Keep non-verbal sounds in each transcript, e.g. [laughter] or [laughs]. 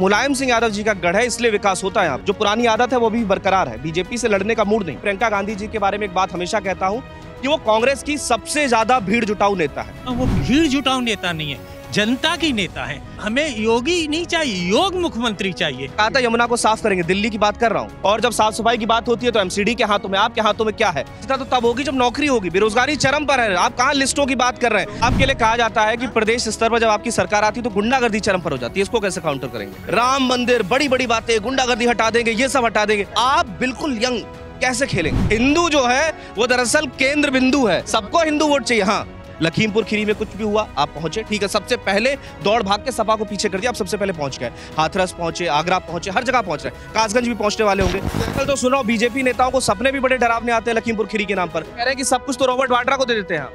मुलायम सिंह यादव जी का गढ़ है इसलिए विकास होता है जो पुरानी आदत है वो भी बरकरार है बीजेपी से लड़ने का मूड नहीं प्रियंका गांधी जी के बारे में एक बात हमेशा कहता हूँ कि वो कांग्रेस की सबसे ज्यादा भीड़ जुटाऊ नेता है वो भीड़ जुटाऊ नेता नहीं है जनता की नेता हैं हमें योगी नहीं चाहिए योग मुख्यमंत्री चाहिए कहा था यमुना को साफ करेंगे दिल्ली की बात कर रहा हूँ और जब साफ सफाई की बात होती है तो एमसीडी के हाथों में आपके हाथों में क्या है तो तब होगी जब नौकरी होगी बेरोजगारी चरम पर है आप कहाँ लिस्टों की बात कर रहे हैं आपके लिए कहा जाता है की प्रदेश स्तर पर जब आपकी सरकार आती है तो गुंडागर्दी चरम पर हो जाती है इसको कैसे काउंटर करेंगे राम मंदिर बड़ी बड़ी बातें गुंडागर्दी हटा देंगे ये सब हटा देंगे आप बिल्कुल यंग कैसे खेलेंगे हिंदू जो है वो दरअसल केंद्र बिंदु है सबको हिंदू वोट चाहिए हाँ लखीमपुर खीरी में कुछ भी हुआ आप पहुंचे ठीक है सबसे पहले दौड़ भाग के सपा को पीछे कर दिया आप सबसे पहले पहुंच गए हाथरस पहुंचे आगरा पहुंचे हर जगह पहुंच रहे कासगंज भी पहुंचने वाले होंगे कल तो सुनो बीजेपी नेताओं को सपने भी बड़े डरावने आते हैं लखीमपुर खीरी के नाम पर कह रहे हैं कि सब कुछ तो रॉबर्ट वाड्रा को दे देते हैं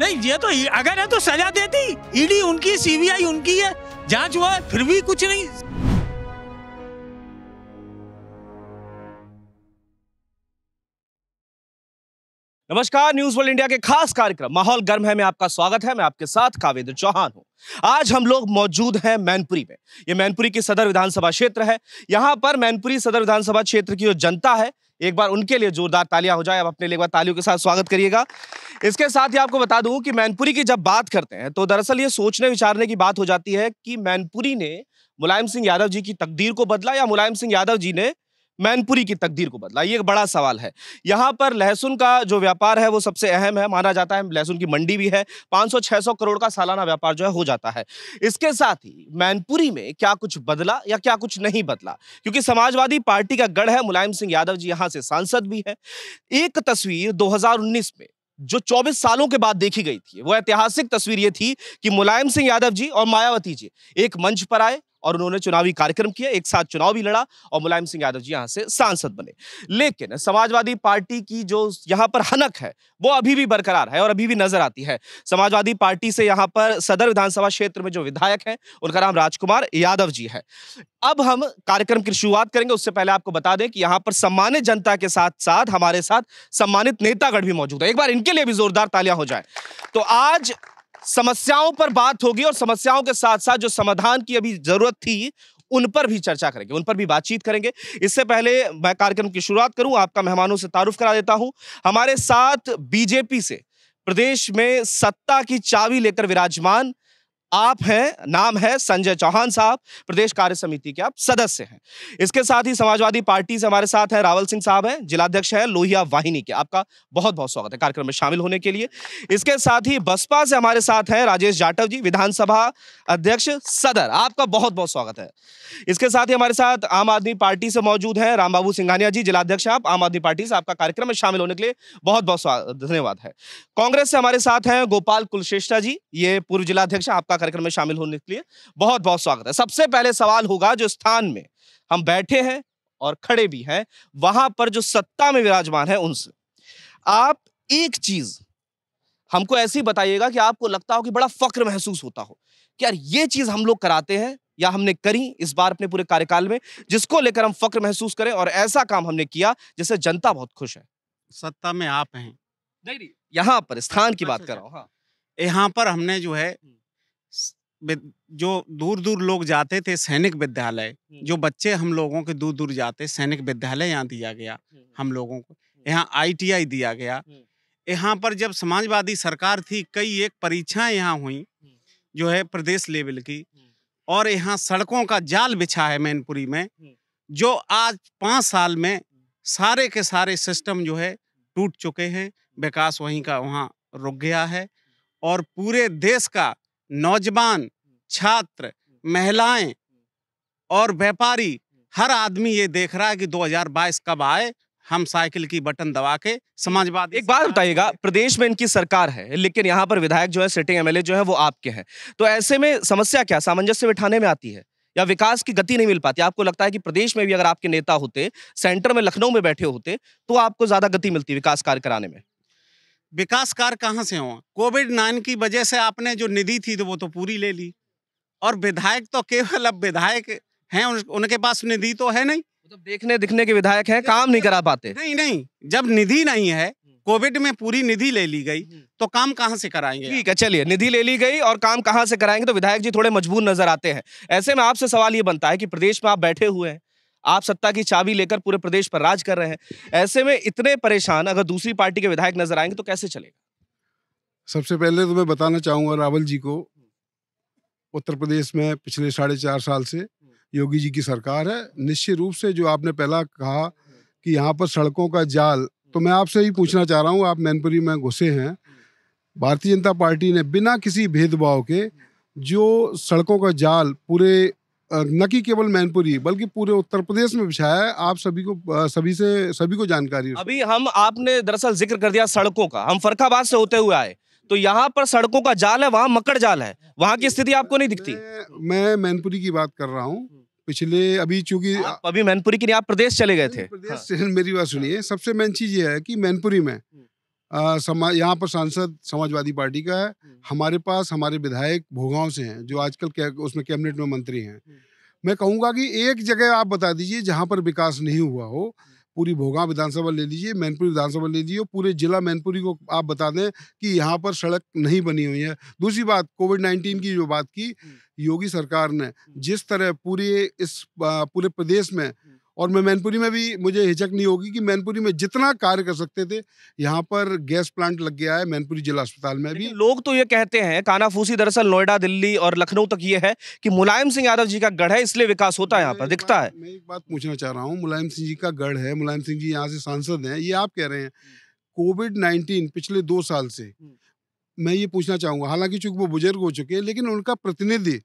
नहीं ये तो अगर है तो सजा देती ईडी उनकी सीबीआई उनकी है जांच हुआ फिर भी कुछ नहीं नमस्कार न्यूज वर्ल्ड इंडिया के खास कार्यक्रम माहौल गर्म है में आपका स्वागत है मैं आपके साथ कावेंद्र चौहान हूं आज हम लोग मौजूद हैं मैनपुरी में ये मैनपुरी की सदर विधानसभा क्षेत्र है यहां पर मैनपुरी सदर विधानसभा क्षेत्र की जो जनता है एक बार उनके लिए जोरदार तालियां हो जाए आप अपने लिए एक बार तालियों के साथ स्वागत करिएगा इसके साथ ही आपको बता दूं कि मैनपुरी की जब बात करते हैं तो दरअसल ये सोचने विचारने की बात हो जाती है कि मैनपुरी ने मुलायम सिंह यादव जी की तकदीर को बदला या मुलायम सिंह यादव जी ने मैनपुरी की तकदीर को बदला ये एक बड़ा सवाल है यहाँ पर लहसुन का जो व्यापार है वो सबसे अहम है माना जाता है लहसुन की मंडी भी है 500-600 करोड़ का सालाना व्यापार जो है हो जाता है इसके साथ ही मैनपुरी में क्या कुछ बदला या क्या कुछ नहीं बदला क्योंकि समाजवादी पार्टी का गढ़ है मुलायम सिंह यादव जी यहाँ से सांसद भी है एक तस्वीर दो में जो 24 सालों के बाद देखी गई थी वो ऐतिहासिक तस्वीर ये थी कि मुलायम सिंह यादव जी और मायावती जी एक मंच पर आए और उन्होंने चुनावी कार्यक्रम किया एक साथ चुनाव भी लड़ा और मुलायम सिंह यादव जी यहां से सांसद बने लेकिन समाजवादी पार्टी की जो यहां पर हनक है वो अभी भी बरकरार है और अभी भी नजर आती है समाजवादी पार्टी से यहां पर सदर विधानसभा क्षेत्र में जो विधायक हैं उनका नाम राजकुमार यादव जी है अब हम कार्यक्रम की शुरुआत करेंगे उससे पहले आपको बता दें कि यहाँ पर सम्मानित जनता के साथ साथ हमारे साथ सम्मानित नेतागढ़ भी मौजूद है एक बार इनके लिए भी जोरदार तालियां हो जाए तो आज समस्याओं पर बात होगी और समस्याओं के साथ साथ जो समाधान की अभी जरूरत थी उन पर भी चर्चा करेंगे उन पर भी बातचीत करेंगे इससे पहले मैं कार्यक्रम की शुरुआत करूं आपका मेहमानों से तारुफ करा देता हूं हमारे साथ बीजेपी से प्रदेश में सत्ता की चाबी लेकर विराजमान आप हैं नाम है संजय चौहान साहब प्रदेश कार्य समिति के आप सदस्य हैं इसके साथ ही समाजवादी पार्टी से हमारे साथ हैं रावल सिंह साहब हैं जिलाध्यक्ष हैं लोहिया वाहिनी के आपका बहुत बहुत स्वागत है कार्यक्रम में शामिल होने के लिए इसके साथ ही बसपा से हमारे साथ हैं राजेश जाटव जी विधानसभा अध्यक्ष सदर आपका बहुत बहुत स्वागत है इसके साथ ही हमारे साथ आम आदमी पार्टी से मौजूद है रामबाबू सिंघानिया जी जिलाध्यक्ष आप आम आदमी पार्टी से आपका कार्यक्रम में शामिल होने के लिए बहुत बहुत धन्यवाद है कांग्रेस से हमारे साथ हैं गोपाल कुलश्रेष्ठा जी ये पूर्व जिलाध्यक्ष आपका आपका कार्यक्रम में शामिल होने के लिए बहुत बहुत स्वागत है सबसे पहले सवाल होगा जो स्थान में हम बैठे हैं और खड़े भी हैं वहां पर जो सत्ता में विराजमान है उनसे आप एक चीज हमको ऐसी बताइएगा कि आपको लगता हो कि बड़ा फक्र महसूस होता हो कि यार ये चीज हम लोग कराते हैं या हमने करी इस बार अपने पूरे कार्यकाल में जिसको लेकर हम फक्र महसूस करें और ऐसा काम हमने किया जिससे जनता बहुत खुश है सत्ता में आप हैं नहीं यहाँ पर स्थान की अच्छा, बात अच्छा, कर अच्छा। रहा हूँ हाँ। यहाँ पर हमने जो है हम्म। जो दूर दूर लोग जाते थे सैनिक विद्यालय जो बच्चे हम लोगों के दूर दूर जाते सैनिक विद्यालय यहाँ दिया गया हम लोगों को यहाँ आईटीआई दिया गया यहाँ पर जब समाजवादी सरकार थी कई एक परीक्षाएं यहाँ हुई जो है प्रदेश लेवल की और यहाँ सड़कों का जाल बिछा है मैनपुरी में जो आज पाँच साल में सारे के सारे सिस्टम जो है टूट चुके हैं विकास वहीं का वहाँ रुक गया है और पूरे देश का नौजवान छात्र हम्म। महिलाएं और व्यापारी हम्म। हर आदमी ये देख रहा है कि 2022 कब आए हम साइकिल की बटन दबा के समाजवाद एक बात बताइएगा प्रदेश में इनकी सरकार है लेकिन यहाँ पर विधायक जो है सिटिंग एमएलए जो है वो आपके हैं तो ऐसे में समस्या क्या सामंजस्य बिठाने में आती है या विकास की गति नहीं मिल पाती आपको लगता है कि प्रदेश में भी अगर आपके नेता होते सेंटर में लखनऊ में बैठे होते तो आपको ज्यादा गति मिलती विकास कार्य कराने में विकास कार्य कहाँ से हो कोविड नाइन की वजह से आपने जो निधि थी तो वो तो पूरी ले ली और विधायक तो केवल अब विधायक हैं उनके पास निधि तो है नहीं मतलब देखने दिखने के विधायक हैं काम नहीं करा पाते नहीं नहीं जब निधि नहीं है हम्म। कोविड में पूरी निधि ले ली गई हम्म। तो काम कहाँ से कराएंगे ठीक है चलिए निधि ले ली गई और काम कहाँ से कराएंगे तो विधायक जी थोड़े मजबूर नजर आते हैं ऐसे में आपसे सवाल ये बनता है कि प्रदेश में आप बैठे हुए हैं आप सत्ता की चाबी लेकर पूरे प्रदेश पर राज कर रहे हैं ऐसे में इतने परेशान अगर दूसरी पार्टी के विधायक नजर आएंगे तो कैसे चलेगा सबसे पहले तो मैं बताना चाहूंगा रावल जी को उत्तर प्रदेश में पिछले साढ़े चार साल से हम्म। योगी जी की सरकार है निश्चित रूप से जो आपने पहला कहा कि यहाँ पर सड़कों का जाल तो मैं आपसे ही पूछना चाह रहा हूँ आप मैनपुरी में घुसे हैं भारतीय जनता पार्टी ने बिना किसी भेदभाव के जो सड़कों का जाल पूरे न कि केवल मैनपुरी बल्कि पूरे उत्तर प्रदेश में बिछाया है आप सभी को सभी से सभी को जानकारी अभी हम आपने दरअसल जिक्र कर दिया सड़कों का हम फरखाबाद से होते हुए आए तो यहाँ पर सड़कों का जाल है वहाँ मकड़ जाल है वहाँ की स्थिति आपको नहीं दिखती मैं मैनपुरी की बात कर रहा हूँ हम्म। पिछले अभी चूंकि अभी मैनपुरी की आप प्रदेश चले गए थे प्रदेश हाँ। [laughs] मेरी बात सुनिए हाँ। सबसे मेन चीज ये है कि मैनपुरी में हम्म। समा यहाँ पर सांसद समाजवादी पार्टी का है हम्म। हमारे पास हमारे विधायक भोगाव से हैं जो आजकल के, उसमें कैबिनेट में मंत्री हैं मैं कहूँगा कि एक जगह आप बता दीजिए जहाँ पर विकास नहीं हुआ हो पूरी भोगा विधानसभा ले लीजिए मैनपुरी विधानसभा ले लीजिए पूरे जिला मैनपुरी को आप बता दें कि यहाँ पर सड़क नहीं बनी हुई है दूसरी बात कोविड नाइन्टीन की जो बात की योगी सरकार ने जिस तरह पूरे इस पूरे प्रदेश में और मैं मैनपुरी में भी मुझे हिचक नहीं होगी कि मैनपुरी में जितना कार्य कर सकते थे यहाँ पर गैस प्लांट लग गया है मैनपुरी जिला अस्पताल में भी लोग तो ये कहते हैं कानाफूसी दरअसल नोएडा दिल्ली और लखनऊ तक ये है कि मुलायम सिंह यादव जी का गढ़ है इसलिए विकास होता है यहाँ पर दिखता है मैं एक बात पूछना चाह रहा हूँ मुलायम सिंह जी का गढ़ है मुलायम सिंह जी यहाँ से सांसद हैं ये आप कह रहे हैं हम्म। कोविड नाइन्टीन पिछले दो साल से हम्म। मैं ये पूछना चाहूँगा हालांकि चूंकि वो बुजुर्ग हो चुके हैं लेकिन उनका प्रतिनिधि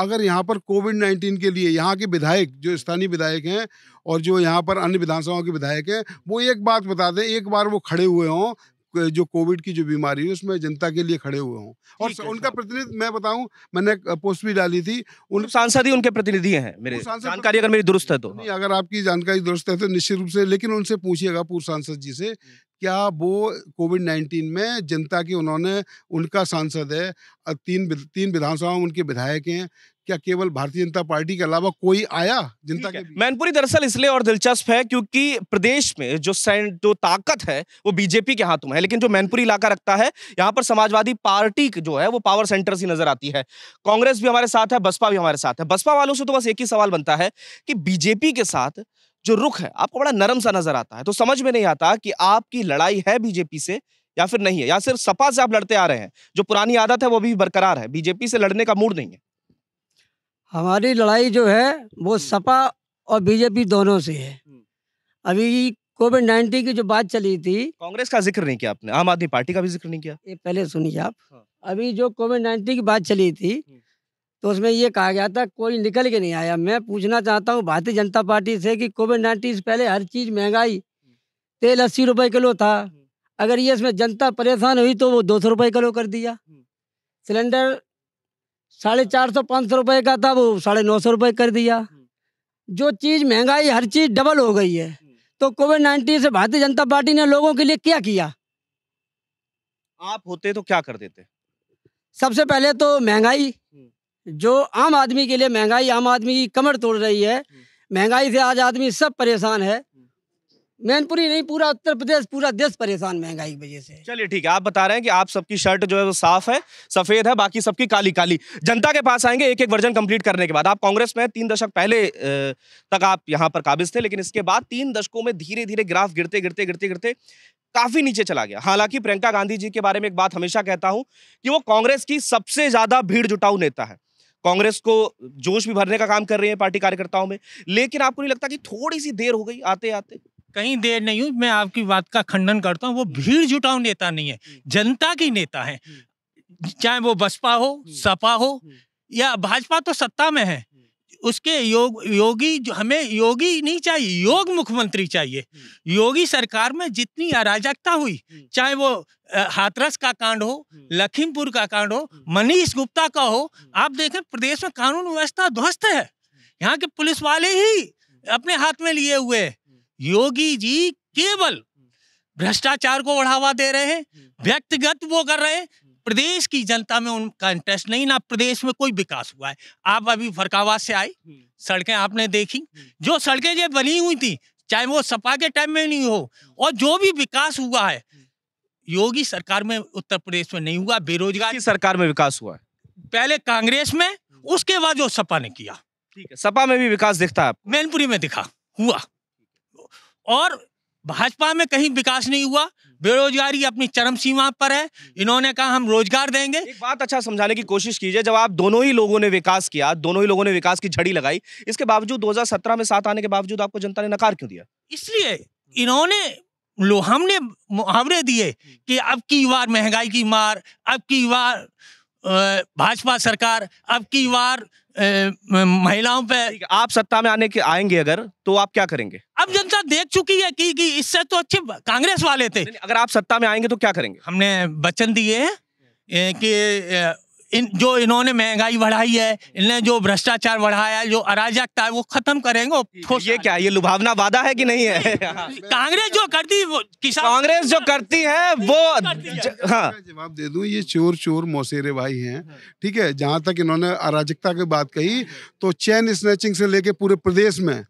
अगर यहाँ पर कोविड नाइन्टीन के लिए यहाँ के विधायक जो स्थानीय विधायक हैं और जो यहाँ पर अन्य विधानसभाओं के विधायक हैं वो एक बात बता दें एक बार वो खड़े हुए हों जो कोविड की जो बीमारी है उसमें जनता के लिए खड़े हुए हों और उनका प्रतिनिधि मैं बताऊं मैंने पोस्ट भी डाली थी उन मतलब सांसद ही उनके प्रतिनिधि हैं मेरे जानकारी अगर मेरी दुरुस्त है तो नहीं अगर आपकी जानकारी दुरुस्त है तो निश्चित रूप से लेकिन उनसे पूछिएगा पूर्व सांसद जी से हम्म। क्या वो कोविड नाइन्टीन में जनता की उन्होंने उनका सांसद है तीन तीन विधानसभा में उनके विधायक हैं क्या केवल भारतीय जनता पार्टी के अलावा कोई आया जनता के मैनपुरी दरअसल इसलिए और दिलचस्प है क्योंकि प्रदेश में जो जो ताकत है वो बीजेपी के हाथों में है लेकिन जो मैनपुरी इलाका रखता है यहाँ पर समाजवादी पार्टी जो है वो पावर सेंटर सी नजर आती है कांग्रेस भी हमारे साथ है बसपा भी हमारे साथ है बसपा वालों से तो बस एक ही सवाल बनता है कि बीजेपी के साथ जो रुख है आपको बड़ा नरम सा नजर आता है तो समझ में नहीं आता कि आपकी लड़ाई है बीजेपी से या फिर नहीं है या सिर्फ सपा से आप लड़ते आ रहे हैं जो पुरानी आदत है वो भी बरकरार है बीजेपी से लड़ने का मूड नहीं है हमारी लड़ाई जो है वो हम्म। सपा और बीजेपी दोनों से है हम्म। अभी कोविड नाइन्टीन की जो बात चली थी कांग्रेस का जिक्र नहीं किया आपने आम आदमी पार्टी का भी जिक्र नहीं किया ये पहले सुनिए आप हाँ। अभी जो कोविड नाइन्टीन की बात चली थी हम्म। तो उसमें ये कहा गया था कोई निकल के नहीं आया मैं पूछना चाहता हूँ भारतीय जनता पार्टी से कि कोविड नाइन्टीन से पहले हर चीज़ महंगाई तेल अस्सी रुपये किलो था अगर ये इसमें जनता परेशान हुई तो वो दो सौ रुपये किलो कर दिया सिलेंडर साढ़े चार सौ पाँच सौ रुपये का था वो साढ़े नौ सौ रुपये कर दिया जो चीज़ महंगाई हर चीज़ डबल हो गई है तो कोविड नाइन्टीन से भारतीय जनता पार्टी ने लोगों के लिए क्या किया आप होते तो क्या कर देते सबसे पहले तो महंगाई हम्म। जो आम आदमी के लिए महंगाई आम आदमी की कमर तोड़ रही है हम्म। महंगाई से आज आदमी सब परेशान है मैनपुरी नहीं पूरा उत्तर प्रदेश पूरा देश परेशान महंगाई की वजह से चलिए ठीक है आप बता रहे हैं कि आप सबकी शर्ट जो है वो साफ है सफेद है बाकी सबकी काली काली जनता के पास आएंगे एक एक वर्जन कंप्लीट करने के बाद आप कांग्रेस में तीन दशक पहले तक आप यहाँ पर काबिज थे लेकिन इसके बाद तीन दशकों में धीरे धीरे ग्राफ गिरते गिरते गिरते गिरते काफी नीचे चला गया हालांकि प्रियंका गांधी जी के बारे में एक बात हमेशा कहता हूं कि वो कांग्रेस की सबसे ज्यादा भीड़ जुटाऊ नेता है कांग्रेस को जोश भी भरने का काम कर रही है पार्टी कार्यकर्ताओं में लेकिन आपको नहीं लगता कि थोड़ी सी देर हो गई आते आते कहीं देर नहीं हूँ मैं आपकी बात का खंडन करता हूँ वो भीड़ जुटाऊ नेता नहीं है हम्म। जनता की नेता है हम्म। चाहे वो बसपा हो हम्म। सपा हो या भाजपा तो सत्ता में है उसके योग योगी जो हमें योगी नहीं चाहिए योग मुख्यमंत्री चाहिए योगी सरकार में जितनी अराजकता हुई चाहे वो हाथरस का कांड हो लखीमपुर का कांड हो मनीष गुप्ता का हो आप देखें प्रदेश में कानून व्यवस्था ध्वस्त है यहाँ के पुलिस वाले ही अपने हाथ में लिए हुए योगी जी केवल भ्रष्टाचार को बढ़ावा दे रहे हैं हम्म। व्यक्तिगत वो कर रहे हैं हम्म। प्रदेश की जनता में उनका इंटरेस्ट नहीं ना प्रदेश में कोई विकास हुआ है आप अभी फरकाबाद से आई हम्म। सड़कें आपने देखी जो सड़कें जो बनी हुई थी चाहे वो सपा के टाइम में नहीं हो और जो भी विकास हुआ है योगी सरकार में उत्तर प्रदेश में नहीं हुआ बेरोजगार की सरकार में विकास हुआ है पहले कांग्रेस में उसके बाद जो सपा ने किया ठीक है सपा में भी विकास दिखता है मैनपुरी में दिखा हुआ और भाजपा में कहीं विकास नहीं हुआ बेरोजगारी अपनी चरम सीमा पर है इन्होंने कहा हम रोजगार देंगे एक बात अच्छा समझाने की कोशिश कीजिए जब आप दोनों ही लोगों ने विकास किया दोनों ही लोगों ने विकास की झड़ी लगाई इसके बावजूद 2017 में साथ आने के बावजूद आपको जनता ने नकार क्यों दिया इसलिए इन्होंने हमने मुहावरे दिए कि अब की बार महंगाई की मार अब की बार भाजपा सरकार अब की बार महिलाओं पे आप सत्ता में आने के आएंगे अगर तो आप क्या करेंगे अब जनता देख चुकी है कि, कि इससे तो अच्छे कांग्रेस वाले थे अगर आप सत्ता में आएंगे तो क्या करेंगे हमने वचन दिए कि इन जो इन्होंने महंगाई बढ़ाई है इन्होंने जो भ्रष्टाचार बढ़ाया जो अराजकता है वो खत्म करेंगे ये क्या ये लुभावना वादा है कि नहीं है कांग्रेस जो करती किसान कांग्रेस जो करती है वो हाँ जवाब दे दू ये चोर चोर मोसेरे भाई हैं ठीक है जहां तक इन्होंने अराजकता की बात कही तो चैन स्नेचिंग से लेके पूरे प्रदेश में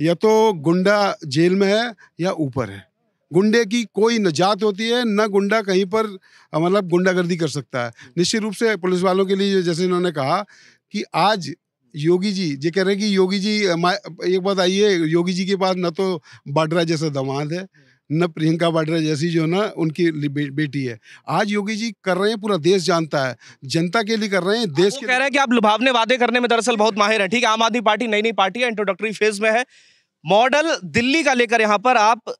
या तो गुंडा जेल में है या ऊपर है गुंडे की कोई नजात होती है न गुंडा कहीं पर मतलब गुंडागर्दी कर सकता है हम्म। निश्चित रूप से पुलिस वालों के लिए जैसे इन्होंने कहा कि आज योगी जी ये कह रहे हैं कि योगी जी एक बात आई है योगी जी के पास न तो बाड्रा जैसा दमाद है हम्म। न प्रियंका वाड्रा जैसी जो ना उनकी बे, बेटी है आज योगी जी कर रहे हैं पूरा देश जानता है जनता के लिए कर रहे हैं देश के कह रहे हैं कि आप लुभावने वादे करने में दरअसल बहुत माहिर है ठीक है आम आदमी पार्टी नई नई पार्टी है इंट्रोडक्टरी फेज में है मॉडल दिल्ली का लेकर यहाँ पर आप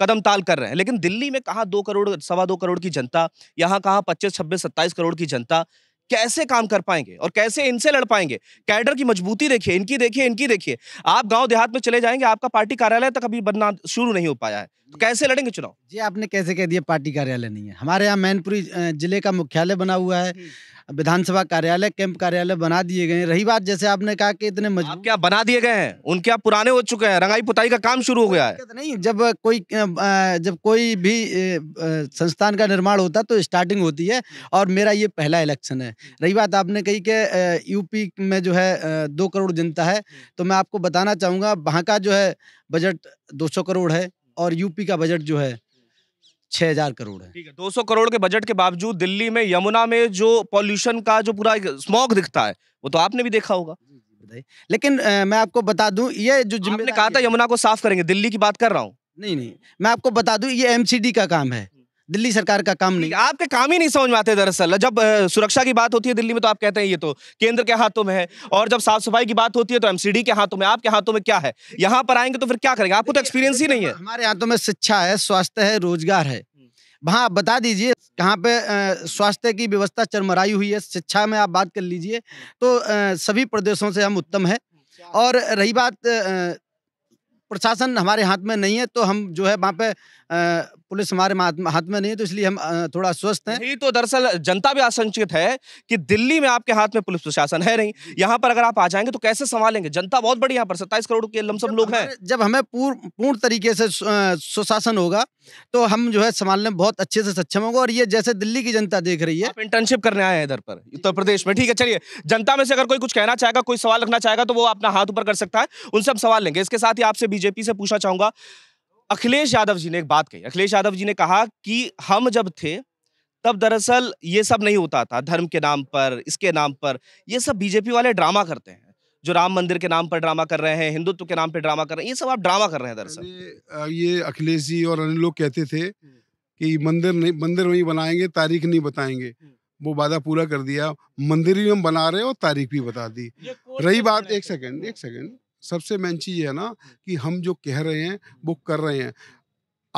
कदम ताल कर रहे हैं लेकिन दिल्ली में कहा दो करोड़ सवा दो करोड़ की जनता यहाँ कहा पच्चीस छब्बीस सत्ताईस करोड़ की जनता कैसे काम कर पाएंगे और कैसे इनसे लड़ पाएंगे कैडर की मजबूती देखिए इनकी देखिए इनकी देखिए आप गांव देहात में चले जाएंगे आपका पार्टी कार्यालय तक अभी बनना शुरू नहीं हो पाया है तो कैसे लड़ेंगे चुनाव जी आपने कैसे कह दिया पार्टी कार्यालय नहीं है हमारे यहाँ मैनपुरी जिले का मुख्यालय बना हुआ है विधानसभा कार्यालय कैंप कार्यालय बना दिए गए रही बात जैसे आपने कहा कि इतने मजबूत क्या बना दिए गए हैं उनके आप पुराने हो चुके हैं रंगाई पुताई का काम शुरू हो गया है नहीं जब कोई जब कोई भी संस्थान का निर्माण होता तो स्टार्टिंग होती है और मेरा ये पहला इलेक्शन है रही बात आपने कही कि यूपी में जो है दो करोड़ जनता है तो मैं आपको बताना चाहूँगा वहाँ का जो है बजट दो करोड़ है और यूपी का बजट जो है छह हजार करोड़ है ठीक है करोड़ के बजट के बावजूद दिल्ली में यमुना में जो पॉल्यूशन का जो पूरा स्मोक दिखता है वो तो आपने भी देखा होगा लेकिन आ, मैं आपको बता दूं ये जो जिम्मेदारी कहा था यमुना को साफ करेंगे दिल्ली की बात कर रहा हूँ नहीं नहीं मैं आपको बता दूं ये एमसीडी का काम है दिल्ली सरकार का काम नहीं आपके काम ही नहीं समझ में आते दरअसल जब सुरक्षा की बात होती है दिल्ली में तो आप कहते हैं ये तो केंद्र के हाथों में है और जब साफ सफाई की बात होती है तो एमसीडी के हाथों में आपके हाथों में क्या है यहाँ पर आएंगे तो फिर क्या करेंगे आपको तो एक्सपीरियंस ही नहीं है हमारे हाथों में शिक्षा है स्वास्थ्य है रोजगार है वहाँ आप बता दीजिए कहाँ पे स्वास्थ्य की व्यवस्था चरमराई हुई है शिक्षा में आप बात कर लीजिए तो सभी प्रदेशों से हम उत्तम है और रही बात प्रशासन हमारे हाथ में नहीं है तो हम जो है वहाँ पे पुलिस हमारे हाथ में नहीं है तो इसलिए हम थोड़ा स्वस्थ हैं यही तो दरअसल जनता भी आशंकित है कि दिल्ली में आपके हाथ में पुलिस प्रशासन है नहीं यहाँ पर अगर आप आ जाएंगे तो कैसे संभालेंगे जनता बहुत बड़ी यहाँ पर सत्ताईस करोड़ के लमसम लोग हैं जब हमें पूर्ण तरीके से सुशासन होगा तो हम जो है संभालने में बहुत अच्छे से सक्षम होगा और ये जैसे दिल्ली की जनता देख रही है इंटर्नशिप करने आए हैं इधर पर उत्तर प्रदेश में ठीक है चलिए जनता में से अगर कोई कुछ कहना चाहेगा कोई सवाल रखना चाहेगा तो वो अपना हाथ ऊपर कर सकता है उनसे हम सवाल लेंगे इसके साथ ही आपसे बीजेपी से पूछना चाहूंगा अखिलेश यादव जी ने एक बात कही अखिलेश यादव जी ने कहा कि हम जब थे तब दरअसल ये सब नहीं होता था धर्म के नाम पर इसके नाम पर ये सब बीजेपी वाले ड्रामा करते हैं जो राम मंदिर के नाम पर ड्रामा कर रहे हैं हिंदुत्व के नाम पर ड्रामा कर रहे हैं ये सब आप ड्रामा कर रहे हैं दरअसल ये अखिलेश जी और अन्य लोग कहते थे हम्म। कि मंदिर नहीं मंदिर वही बनाएंगे तारीख नहीं बताएंगे हम्म। वो वादा पूरा कर दिया मंदिर भी हम बना रहे और तारीख भी बता दी रही बात एक सेकंड एक सेकंड सबसे मेन चीज़ है ना कि हम जो कह रहे हैं वो कर रहे हैं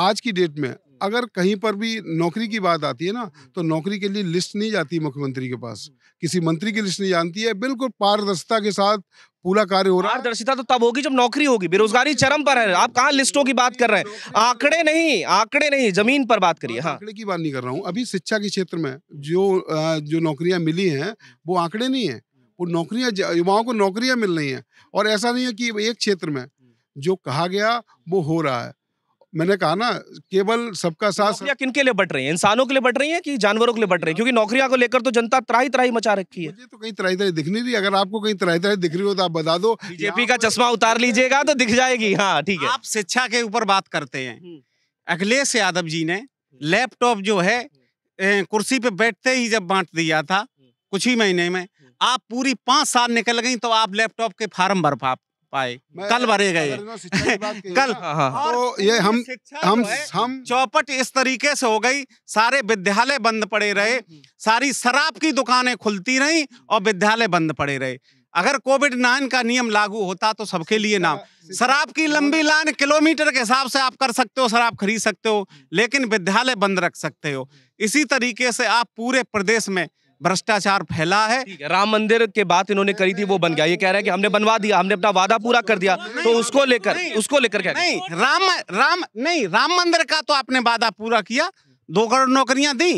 आज की डेट में अगर कहीं पर भी नौकरी की बात आती है ना तो नौकरी के लिए लिस्ट नहीं जाती मुख्यमंत्री के पास किसी मंत्री की लिस्ट नहीं जानती है बिल्कुल पारदर्शिता के साथ पूरा कार्य हो रहा है पारदर्शिता तो तब होगी जब नौकरी होगी बेरोजगारी चरम पर है आप कहाँ लिस्टों की बात कर रहे हैं आंकड़े नहीं आंकड़े नहीं जमीन पर बात करिए हाँ आंकड़े की बात नहीं कर रहा हूँ अभी शिक्षा के क्षेत्र में जो जो नौकरियां मिली हैं वो आंकड़े नहीं है वो नौकरियां युवाओं को नौकरियां मिल रही हैं और ऐसा नहीं है कि एक क्षेत्र में हम्म। जो कहा गया वो हो रहा है मैंने कहा ना केवल सबका साथ सब... किन के लिए बट रही है इंसानों के लिए बट रही है कि जानवरों के लिए बट रही है क्योंकि नौकरियां को लेकर तो जनता त्राही त्राही मचा रखी है मुझे तो कहीं त्राही त्राही दिख नहीं रही अगर आपको कहीं त्राही त्राही दिख रही हो तो आप बता दो बीजेपी का चश्मा उतार लीजिएगा तो दिख जाएगी हाँ ठीक है आप शिक्षा के ऊपर बात करते हैं हम्म। अखिलेश यादव जी ने हम्म। लैपटॉप जो है कुर्सी पे बैठते ही जब बांट दिया था कुछ ही महीने में आप पूरी पांच साल निकल गई तो आप लैपटॉप के फार्म भर पा पाए कल भरे गए कल हाँ, हाँ, हाँ। तो ये हम तो हम तो हम चौपट इस तरीके से हो गई सारे विद्यालय बंद पड़े रहे सारी शराब की दुकानें खुलती रही और विद्यालय बंद पड़े रहे अगर कोविड नाइन का नियम लागू होता तो सबके लिए नाम शराब की लंबी लाइन किलोमीटर के हिसाब से आप कर सकते हो शराब खरीद सकते हो लेकिन विद्यालय बंद रख सकते हो इसी तरीके से आप पूरे प्रदेश में भ्रष्टाचार फैला है राम मंदिर के बात इन्होंने करी थी वो बन गया ये कह रहे हैं कि हमने बनवा दिया हमने अपना वादा पूरा कर दिया तो उसको लेकर उसको लेकर क्या नहीं राम राम नहीं राम मंदिर का तो आपने वादा पूरा किया दो करोड़ नौकरियां दी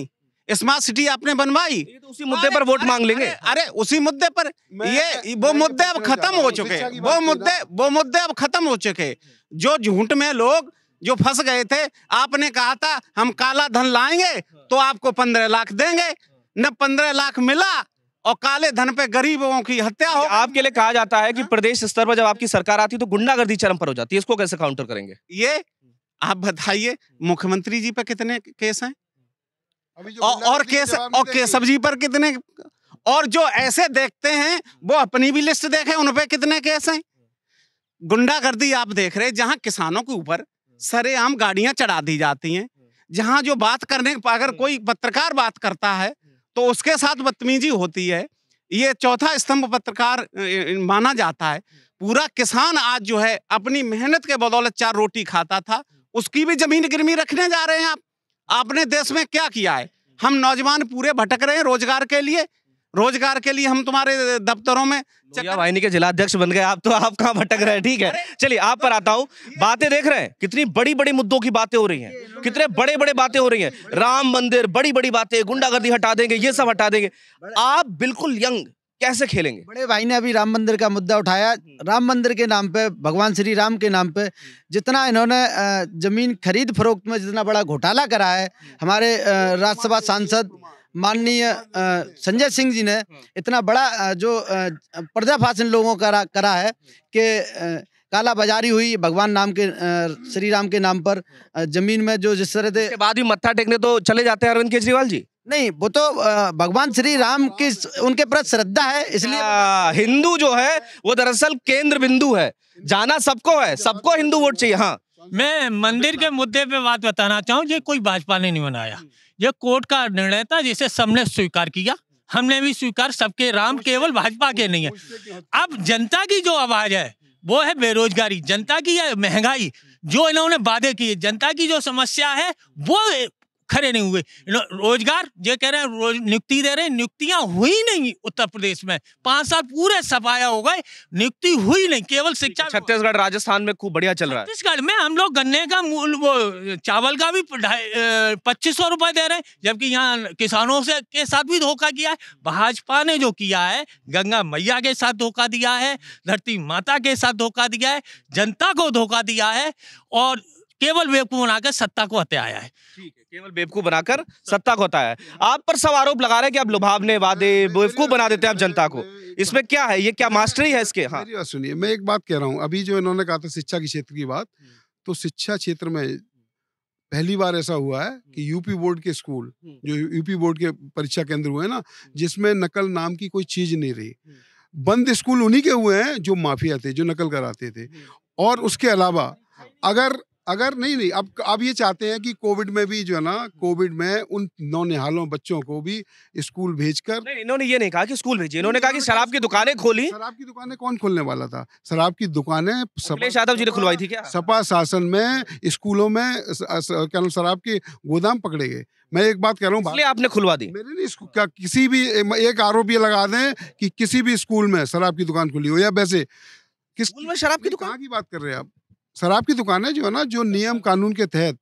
स्मार्ट सिटी आपने बनवाई तो उसी मुद्दे पर वोट मांग लेंगे अरे उसी मुद्दे पर ये वो मुद्दे अब खत्म हो चुके वो मुद्दे वो मुद्दे अब खत्म हो चुके जो झूठ में लोग जो फंस गए थे आपने कहा था हम काला धन लाएंगे तो आपको पंद्रह लाख देंगे न पंद्रह लाख मिला और काले धन पे गरीबों की हत्या हो आपके लिए कहा जाता है कि हा? प्रदेश स्तर पर जब आपकी सरकार आती है तो गुंडागर्दी चरम पर हो जाती है इसको कैसे काउंटर करेंगे ये आप बताइए मुख्यमंत्री जी पे कितने केस हैं और, केस और केसब जी पर कितने और जो ऐसे देखते हैं वो अपनी भी लिस्ट देखे उन पर कितने केस हैं गुंडागर्दी आप देख रहे जहाँ किसानों के ऊपर सरेआम गाड़ियां चढ़ा दी जाती हैं जहाँ जो बात करने अगर हम्म। कोई पत्रकार बात करता है तो उसके साथ बदतमीजी होती है ये चौथा स्तंभ पत्रकार माना जाता है हम्म। पूरा किसान आज जो है अपनी मेहनत के बदौलत चार रोटी खाता था हम्म। उसकी भी जमीन गिरमी रखने जा रहे हैं आप आपने देश में क्या किया है हम्म। हम नौजवान पूरे भटक रहे हैं रोजगार के लिए रोजगार के लिए हम तुम्हारे दफ्तरों में वाहिनी के जिलाध्यक्ष बन गए आप तो आप कहाँ भटक रहे हैं ठीक है चलिए आप पर आता हूँ बातें देख रहे हैं कितनी बड़ी बड़ी मुद्दों की बातें हो रही हैं कितने बड़े बड़े बातें हो रही हैं राम मंदिर बड़ी बड़ी बातें गुंडागर्दी हटा देंगे ये सब हटा देंगे आप बिल्कुल यंग कैसे खेलेंगे बड़े भाई ने अभी राम मंदिर का मुद्दा उठाया हम्म। राम मंदिर के नाम पे भगवान श्री राम के नाम पे हम्म। जितना इन्होंने जमीन खरीद फरोख्त में जितना बड़ा घोटाला करा है हम्म। हमारे राज्यसभा सांसद माननीय संजय सिंह जी ने इतना बड़ा जो पर्दाफाशन लोगों का करा है कि काला बाजारी हुई भगवान नाम के श्री राम के नाम पर जमीन में जो जिस तरह से बाद भी मत्था टेकने तो चले जाते हैं अरविंद केजरीवाल जी नहीं वो तो भगवान श्री राम की उनके प्रति श्रद्धा है इसलिए अच्छा, हिंदू जो है वो दरअसल केंद्र बिंदु है जाना सबको है सबको हिंदू वोट चाहिए हाँ मैं [laughs] मंदिर के मुद्दे पे बात बताना चाहूँ ये कोई भाजपा ने नहीं बनाया हम्म। ये कोर्ट का निर्णय था जिसे सबने स्वीकार किया हमने भी स्वीकार सबके राम केवल भाजपा के नहीं है अब जनता की जो आवाज है वो है बेरोजगारी जनता की महंगाई जो इन्होंने वादे किए जनता की जो समस्या है वो खड़े नहीं हुए रोजगार जो कह रहे हैं रोज नियुक्ति दे रहे हैं नियुक्तियां हुई नहीं उत्तर प्रदेश में पांच साल पूरे सफाया हो गए नियुक्ति हुई नहीं केवल शिक्षा छत्तीसगढ़ राजस्थान में खूब बढ़िया चल रहा है छत्तीसगढ़ में हम लोग गन्ने का मूल वो चावल का भी पच्चीस सौ रुपए दे रहे हैं जबकि यहाँ किसानों से के साथ भी धोखा किया है भाजपा ने जो किया है गंगा मैया के साथ धोखा दिया है धरती माता के साथ धोखा दिया है जनता को धोखा दिया है और केवल बेवकूफ बनाकर सत्ता को हत्याया है है केवल बेवकूफ बनाकर सत्ता को हत्या है आप पर सब आरोप लगा रहे हैं कि आप लुभावने वादे बेवकूफ बना देते हैं आप जनता को इसमें क्या है ये क्या मास्टरी है इसके हाँ सुनिए मैं एक बात कह रहा हूँ अभी जो इन्होंने कहा था शिक्षा के क्षेत्र की बात हम्म। तो शिक्षा क्षेत्र में पहली बार ऐसा हुआ है कि हम्म। यूपी बोर्ड के स्कूल हम्म। जो यूपी बोर्ड के परीक्षा केंद्र हुए ना जिसमें नकल नाम की कोई चीज नहीं रही बंद स्कूल उन्हीं के हुए हैं जो माफिया थे जो नकल कराते थे और उसके अलावा हाँ। अगर अगर नहीं नहीं अब अब ये चाहते हैं कि कोविड में भी जो है ना कोविड में उन नौनिहालों बच्चों को भी स्कूल भेजकर नहीं इन्होंने ये नहीं कहा कि स्कूल भेजिए इन्होंने कहा कि शराब की दुकानें खोली शराब की दुकानें कौन खोलने वाला था शराब की दुकानें सपा यादव जी ने खुलवाई थी क्या सपा शासन में स्कूलों में क्या नाम शराब के गोदाम पकड़े गए मैं एक बात कह रहा हूँ आपने खुलवा दी मेरे नहीं क्या किसी भी एक आरोप ये लगा दें कि किसी भी स्कूल में शराब की दुकान खुली हो या वैसे किस स्कूल में शराब की दुकान की बात कर रहे हैं आप शराब की दुकान है जो है ना जो नियम कानून के तहत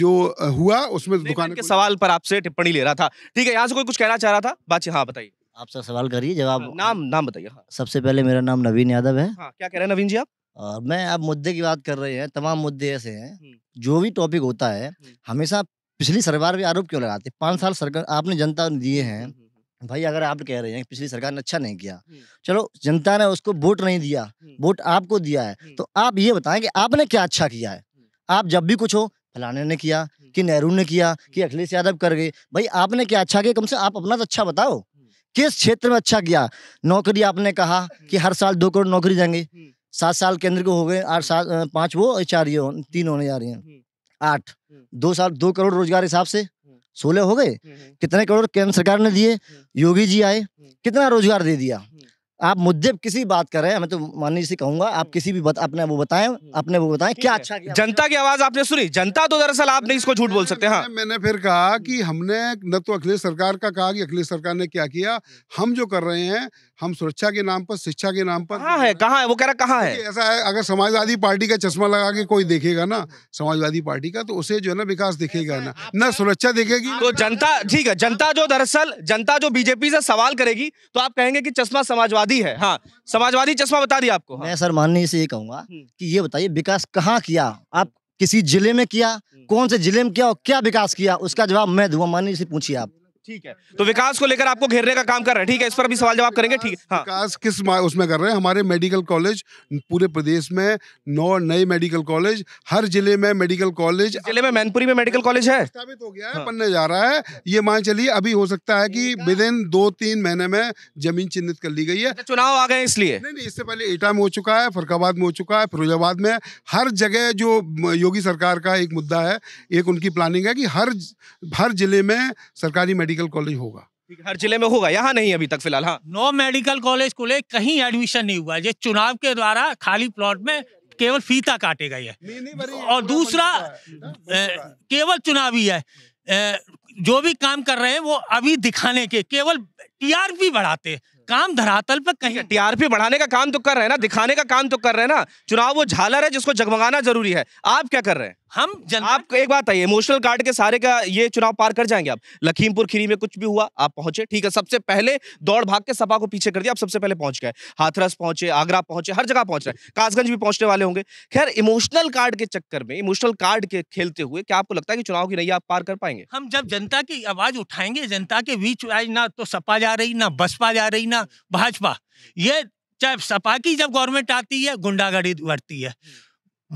जो हुआ उसमें दुकान के सवाल पर आपसे टिप्पणी ले रहा था ठीक है यहाँ से कोई कुछ कहना चाह रहा था बात हाँ बताइए आपसे सवाल करिए जवाब हाँ, नाम नाम बताइए हाँ। सबसे पहले मेरा नाम नवीन यादव है हाँ, क्या कह रहे हैं नवीन जी आप और मैं आप मुद्दे की बात कर रहे हैं तमाम मुद्दे ऐसे हैं हम्म। जो भी टॉपिक होता है हम्म। हमेशा पिछली सरकार भी आरोप क्यों लगाते पाँच साल सरकार आपने जनता दिए हैं हम्म, भाई अगर आप कह रहे हैं पिछली सरकार ने अच्छा नहीं किया चलो जनता ने उसको वोट नहीं दिया वोट आपको दिया है तो आप ये बताएं कि आपने क्या अच्छा किया है आप जब भी कुछ हो फलाने ने किया कि नेहरू ने किया कि अखिलेश यादव कर गए भाई आपने क्या अच्छा किया कम से आप अपना तो अच्छा बताओ किस क्षेत्र में अच्छा किया नौकरी आपने कहा कि हर साल दो करोड़ नौकरी देंगे सात साल केंद्र को हो गए आठ साल पांच वो चार ये तीन होने जा रही हैं आठ दो साल दो करोड़ रोजगार हिसाब से सोलह हो गए हम्म, हम्म। कितने करोड़ केंद्र सरकार ने दिए हम्म। योगी जी आए कितना रोजगार दे दिया आप मुझे किसी बात कर रहे हैं मैं तो माननीय से कहूंगा आप हम्म। किसी भी बत, अपने वो बताएं अपने हम्म। वो बताएं क्या अच्छा किया जनता की आवाज आपने सुनी जनता तो दरअसल आप नहीं इसको झूठ बोल सकते हाँ मैंने फिर कहा कि हमने न तो अखिलेश सरकार का कहा कि अखिलेश सरकार ने क्या किया हम जो कर रहे हैं हम सुरक्षा के नाम पर शिक्षा के नाम पर कहा है कहा है वो कह रहा कहाँ है ऐसा है अगर समाजवादी पार्टी का चश्मा लगा के कोई देखेगा ना समाजवादी पार्टी का तो उसे जो है ना विकास दिखेगा ना न सुरक्षा दिखेगी तो जनता ठीक है जनता जो दरअसल जनता जो बीजेपी से सवाल करेगी तो आप कहेंगे की चश्मा समाजवादी समाजवादी है हाँ समाजवादी चश्मा बता दिया आपको हाँ। मैं सर माननीय से ये कहूंगा हम्म। कि ये बताइए विकास कहाँ किया आप किसी जिले में किया हम्म। कौन से जिले में किया और क्या विकास किया उसका जवाब मैं दूंगा माननीय से पूछिए आप ठीक है तो, तो विकास को लेकर आपको घेरने का काम कर रहे हैं ठीक है इस पर भी सवाल जवाब करेंगे ठीक है हाँ। विकास किस उसमें कर रहे हैं हमारे मेडिकल कॉलेज पूरे प्रदेश में नौ नए मेडिकल कॉलेज हर जिले में मेडिकल कॉलेज जिले में मैनपुरी में मेडिकल कॉलेज है स्थापित हो गया है बनने हाँ। जा रहा है ये मान चलिए अभी हो सकता है की विद इन दो तीन महीने में जमीन चिन्हित कर ली गई है अच्छा, चुनाव आ गए इसलिए नहीं नहीं इससे पहले एटा में हो चुका है फरकाबाद में हो चुका है फिरोजाबाद में हर जगह जो योगी सरकार का एक मुद्दा है एक उनकी प्लानिंग है कि हर हर जिले में सरकारी मेडिकल मेडिकल कॉलेज होगा हर जिले में होगा यहाँ नहीं अभी तक फिलहाल हाँ नौ मेडिकल कॉलेज को ले कहीं एडमिशन नहीं हुआ ये चुनाव के द्वारा खाली प्लॉट में केवल फीता काटे गए है और दूसरा केवल चुनावी है जो भी काम कर रहे हैं वो अभी दिखाने के केवल टीआरपी बढ़ाते काम धरातल पर कहीं टीआरपी बढ़ाने का काम तो कर रहे हैं ना दिखाने का काम तो कर रहे हैं ना चुनाव वो झालर है जिसको जगमगाना जरूरी है आप क्या कर रहे हैं हम जनता आप एक बात आई इमोशनल कार्ड के सारे का ये चुनाव पार कर जाएंगे आप लखीमपुर खीरी में कुछ भी हुआ आप पहुंचे ठीक है सबसे पहले दौड़ भाग के सपा को पीछे कर दिया आप सबसे पहले पहुंच गए हाथरस पहुंचे आगरा पहुंचे हर जगह पहुंच रहे कासगंज भी पहुंचने वाले होंगे खैर इमोशनल कार्ड के चक्कर में इमोशनल कार्ड के खेलते हुए क्या आपको लगता है कि चुनाव की नहीं आप पार कर पाएंगे हम जब जनता की आवाज उठाएंगे जनता के बीच आज ना तो सपा जा रही ना बसपा जा रही ना भाजपा ये चाहे सपा की जब गवर्नमेंट आती है गुंडागर्दी बढ़ती है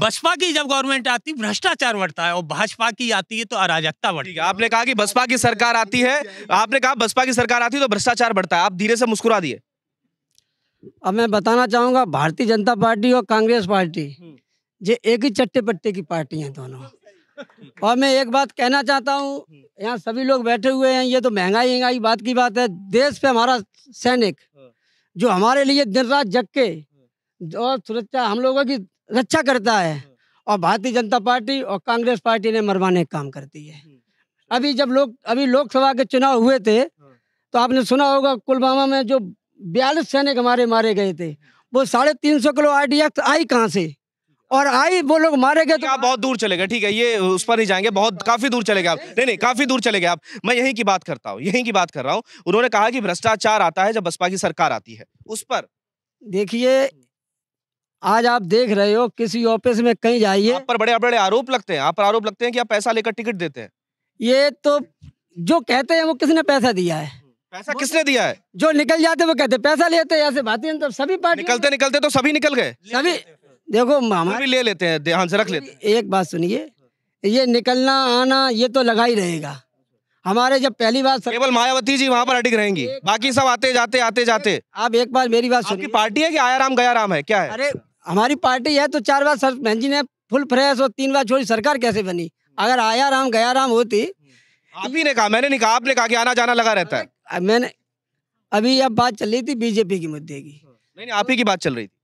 बसपा की जब गवर्नमेंट आती भ्रष्टाचार बढ़ता है और भाजपा की आती है तो अराजकता बढ़ती है आपने कहा कि बसपा की सरकार आती है आपने कहा बसपा की सरकार आती है तो भ्रष्टाचार बढ़ता है आप धीरे से मुस्कुरा दिए अब मैं बताना चाहूंगा भारतीय जनता पार्टी और कांग्रेस पार्टी हम्म। ये एक ही चट्टे पट्टे की पार्टी है दोनों और मैं एक बात कहना चाहता हूँ हम्म। यहाँ सभी लोग बैठे हुए हैं ये तो महंगाई महंगाई बात की बात है देश पे हमारा सैनिक हाँ। जो हमारे लिए दिन रात जग के हाँ। और सुरक्षा हम लोगों की रक्षा करता है हाँ। और भारतीय जनता पार्टी और कांग्रेस पार्टी ने मरवाने का काम करती है हम्म। अभी जब लोग अभी लोकसभा के चुनाव हुए थे हाँ। तो आपने सुना होगा पुलवामा में जो बयालीस सैनिक हमारे मारे गए थे वो साढ़े तीन सौ किलो आर आई कहाँ से और आई वो लोग मारे गए तो आप बहुत दूर चले गए ठीक है ये उस पर नहीं जाएंगे बहुत काफी दूर चले गए आप नहीं नहीं काफी दूर चले गए आप मैं यहीं की बात करता हूँ यहीं की बात कर रहा हूँ उन्होंने कहा कि भ्रष्टाचार आता है जब बसपा की सरकार आती है उस पर देखिए हम्म। आज आप देख रहे हो किसी ऑफिस में कहीं जाइए आप पर बड़े बड़े आरोप लगते हैं आप पर आरोप लगते हैं कि आप पैसा लेकर टिकट देते हैं ये तो जो कहते हैं वो किसने पैसा दिया है पैसा किसने दिया है जो निकल जाते वो कहते पैसा लेते हैं ऐसे भारतीय तो मतलब सभी पार्टी निकलते निकलते तो सभी निकल गए सभी देखो मामा भी ले लेते हैं ध्यान से रख लेते एक बात सुनिए ये निकलना आना ये तो लगा ही रहेगा हमारे जब पहली बार सर... केवल मायावती जी वहाँ पर अटिक रहेंगी बाकी सब आते जाते आते जाते आप एक बार मेरी बात सुनिए पार्टी है कि आया राम गया राम है क्या है अरे हमारी पार्टी है तो चार बार सरपंच जी ने फुल फ्रेश और तीन बार छोड़ी सरकार कैसे बनी अगर आया राम गया राम होती हम्म। आप ही ने कहा मैंने नहीं कहा आपने कहा कि आना जाना लगा रहता है मैंने अभी अब बात चल रही थी बीजेपी की मुद्दे की नहीं नहीं आप ही की बात चल रही थी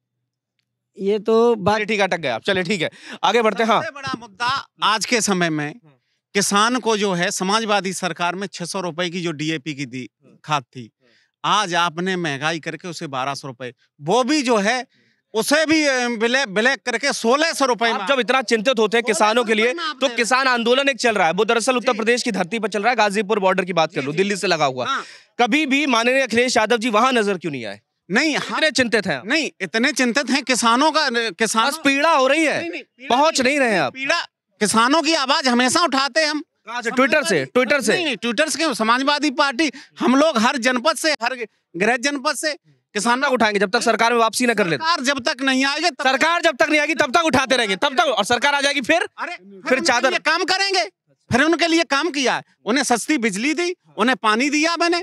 ये तो बात ठीक अटक गए आप चले ठीक है आगे बढ़ते हैं हाँ बड़ा मुद्दा आज के समय में किसान को जो है समाजवादी सरकार में छह रुपए की जो डीएपी की दी खाद थी आज आपने महंगाई करके उसे बारह रुपए वो भी जो है उसे भी ब्लैक ब्लैक करके सोलह सौ रुपए जब इतना चिंतित होते हैं किसानों के लिए तो किसान आंदोलन एक चल रहा है वो दरअसल उत्तर प्रदेश की धरती पर चल रहा है गाजीपुर बॉर्डर की बात कर लो दिल्ली से लगा हुआ हाँ। कभी भी माननीय अखिलेश यादव जी वहां नजर क्यों नहीं आए नहीं हाँ, इतने चिंतित हैं नहीं इतने चिंतित हैं किसानों का किसान पीड़ा हो रही है नहीं, नहीं, पहुंच नहीं रहे आप पीड़ा किसानों की आवाज हमेशा उठाते हैं हम ट्विटर से ट्विटर से ट्विटर से समाजवादी पार्टी हम लोग हर जनपद से हर गृह जनपद से किसान ना उठाएंगे जब तक सरकार में वापसी ना कर ले सरकार जब तक नहीं आएगी सरकार जब तक नहीं आएगी तब तक उठाते रहेंगे तब तक और सरकार आ जाएगी फिर अरे फिर चादर काम करेंगे फिर उनके लिए काम किया उन्हें सस्ती बिजली दी उन्हें पानी दिया मैंने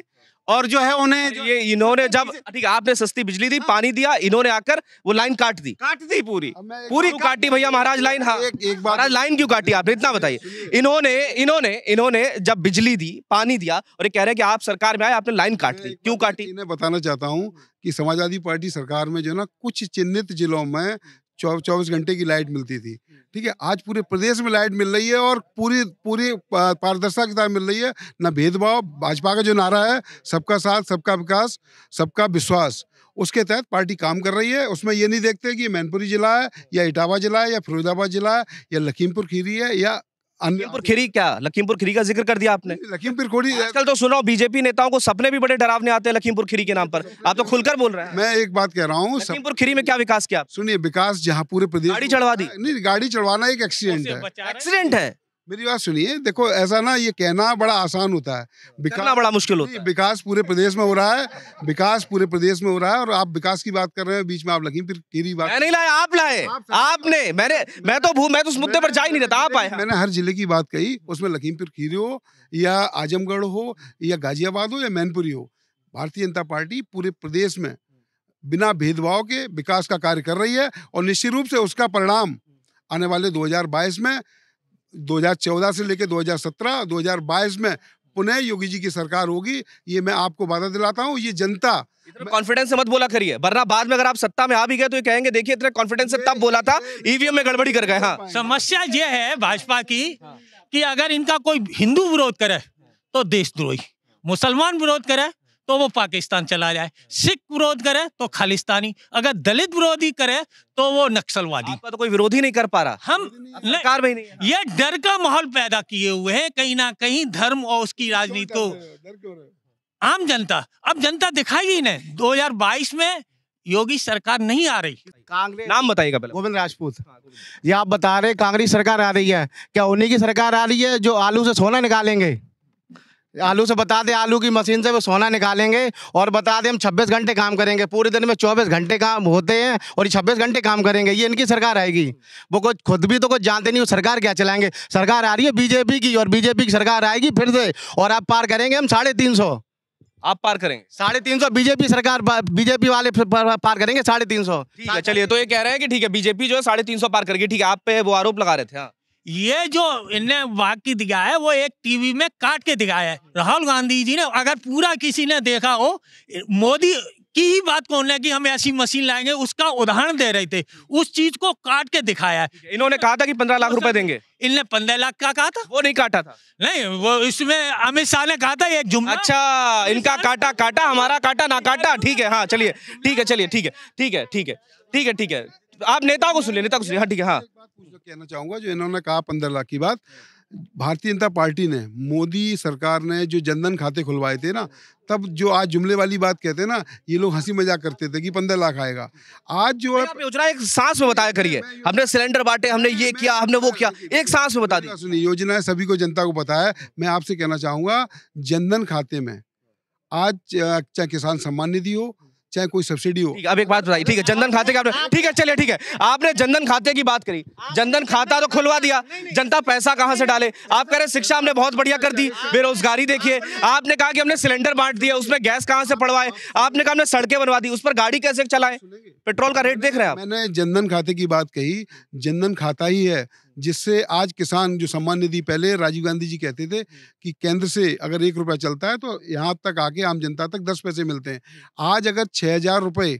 और जो है उन्हें ये इन्होंने जब ठीक आपने सस्ती बिजली दी हाँ। पानी दिया इन्होंने आकर वो लाइन काट दी काट दी पूरी पूरी काटी भैया महाराज लाइन हाँ महाराज लाइन क्यों काटी आपने इतना बताइए इन्होंने इन्होंने इन्होंने जब बिजली दी पानी दिया और ये कह रहे हैं कि आप सरकार में आए आपने लाइन काट दी क्यों काटी मैं बताना चाहता हूँ कि समाजवादी पार्टी सरकार में जो ना कुछ चिन्हित जिलों में चौबीस घंटे की लाइट मिलती थी ठीक है आज पूरे प्रदेश में लाइट मिल रही है और पूरी पूरी पारदर्शिता मिल रही है ना भेदभाव भाजपा का जो नारा है सबका साथ सबका विकास सबका विश्वास उसके तहत पार्टी काम कर रही है उसमें ये नहीं देखते कि मैनपुरी ज़िला है या इटावा ज़िला है या फिरोजाबाद ज़िला है या लखीमपुर खीरी है या लखीमपुर खीरी क्या लखीमपुर खीरी का जिक्र कर दिया आपने लखीमपुर खोड़ी आजकल तो सुनो बीजेपी नेताओं को सपने भी बड़े डरावने आते हैं लखीमपुर खीरी के नाम पर आप तो खुलकर बोल रहे हैं मैं एक बात कह रहा हूँ लखीमपुर खीरी में क्या विकास किया सुनिए विकास जहाँ पूरे प्रदेश गाड़ी चढ़वा दी नहीं गाड़ी चढ़वाना एक एक्सीडेंट है एक्सीडेंट है मेरी बात सुनिए देखो ऐसा ना ये कहना बड़ा आसान होता है विकास हाँ, बड़ा मुश्किल होता है विकास पूरे प्रदेश में हो रहा है विकास पूरे प्रदेश में हो रहा है और आप विकास की बात कर रहे हैं बीच में आप लगी फिर खीरी बात नहीं लाए आप लाए आपने मैंने मैं तो भू मैं तो उस मुद्दे पर जा ही नहीं रहता आप आए मैंने हर जिले की बात कही उसमें लखीमपुर खीरी हो या आजमगढ़ हो या गाजियाबाद हो या मैनपुरी हो भारतीय जनता पार्टी पूरे प्रदेश में बिना भेदभाव के विकास का कार्य कर रही है और निश्चित रूप से उसका परिणाम आने वाले 2022 में 2014 से लेकर 2017 2022 में पुनः योगी जी की सरकार होगी ये मैं आपको वादा दिलाता हूँ ये जनता कॉन्फिडेंस से मत बोला करिए वरना बाद में अगर आप सत्ता में आ भी गए तो ये कहेंगे देखिए इतने कॉन्फिडेंस से तब बोला था ईवीएम e में गड़बड़ी कर गए हाँ समस्या ये है भाजपा की कि अगर इनका कोई हिंदू विरोध करे तो देशद्रोही मुसलमान विरोध करे तो वो पाकिस्तान चला जाए सिख विरोध करे तो खालिस्तानी अगर दलित विरोधी करे तो वो नक्सलवादी तो कोई विरोधी नहीं कर पा रहा हम सरकार नहीं ये डर का माहौल पैदा किए हुए हैं कहीं ना कहीं धर्म और उसकी राजनीति आम जनता अब जनता दिखाएगी ना 2022 में योगी सरकार नहीं आ रही कांग्रेस नाम बताइएगा पहले गोविंद राजपूत ये आप बता रहे कांग्रेस सरकार आ रही है क्या उन्हीं की सरकार आ रही है जो आलू से सोना निकालेंगे आलू से बता दे आलू की मशीन से वो सोना निकालेंगे और बता दे हम 26 घंटे काम करेंगे पूरे दिन में 24 घंटे काम होते हैं और 26 घंटे काम करेंगे ये इनकी सरकार आएगी वो कुछ खुद भी तो कुछ जानते नहीं वो सरकार क्या चलाएंगे सरकार आ रही है बीजेपी की और बीजेपी की सरकार आएगी फिर से और आप पार करेंगे हम साढ़े तीन सौ आप पार करेंगे साढ़े तीन सौ बीजेपी सरकार बीजेपी वाले पार करेंगे साढ़े तीन सौ चलिए तो ये कह रहे हैं कि ठीक है बीजेपी जो है साढ़े तीन सौ पार करेगी ठीक है आप पे वो आरोप लगा रहे थे हाँ ये जो इनने वाक्य दिखाया है वो एक टीवी में काट के दिखाया है राहुल गांधी जी ने अगर पूरा किसी ने देखा हो मोदी की ही बात कौन है कि हम ऐसी मशीन लाएंगे उसका उदाहरण दे रहे थे उस चीज को काट के दिखाया है इन्होंने कहा था कि पंद्रह लाख रुपए देंगे इनने पंद्रह लाख का कहा था वो नहीं काटा था नहीं वो इसमें अमित शाह ने कहा था एक जुमला अच्छा इनका काटा काटा हमारा काटा ना काटा ठीक है हाँ चलिए ठीक है चलिए ठीक है ठीक है ठीक है ठीक है ठीक है आप नेता को सुन ले नेता को सुन हाँ ठीक है हाँ कहना चाहूंगा जो इन्होंने कहा पंद्रह लाख की बात भारतीय जनता पार्टी ने मोदी सरकार ने जो जनधन खाते खुलवाए थे ना तब जो आज जुमले वाली बात कहते हैं ना ये लोग हंसी मजाक करते थे कि पंद्रह लाख आएगा आज जो है योजना एक सांस में बताया करिए हमने सिलेंडर बांटे हमने ये किया हमने वो किया एक सांस में बता दिया सुनिए योजना है सभी को जनता को बताया मैं आपसे कहना चाहूंगा जनधन खाते में आज चाहे किसान सम्मान निधि हो चाहे कोई सब्सिडी हो अब एक बात बताइए ठीक है जनधन खाते का ठीक है चलिए ठीक है आपने जनधन खाते की बात करी जनधन खाता तो खुलवा दिया जनता पैसा कहाँ से डाले आप कह रहे शिक्षा हमने बहुत बढ़िया कर दी बेरोजगारी देखिए आपने कहा कि हमने सिलेंडर बांट दिया उसमें गैस कहाँ से पड़वाए आपने कहा हमने सड़कें बनवा दी उस पर गाड़ी कैसे चलाए पेट्रोल का रेट देख रहे हैं आप मैंने जनधन खाते की बात कही जनधन खाता ही है जिससे आज किसान जो सम्मान निधि पहले राजीव गांधी जी कहते थे कि केंद्र से अगर एक रुपया चलता है तो यहाँ तक आके आम जनता तक दस पैसे मिलते हैं आज अगर छः हजार रुपये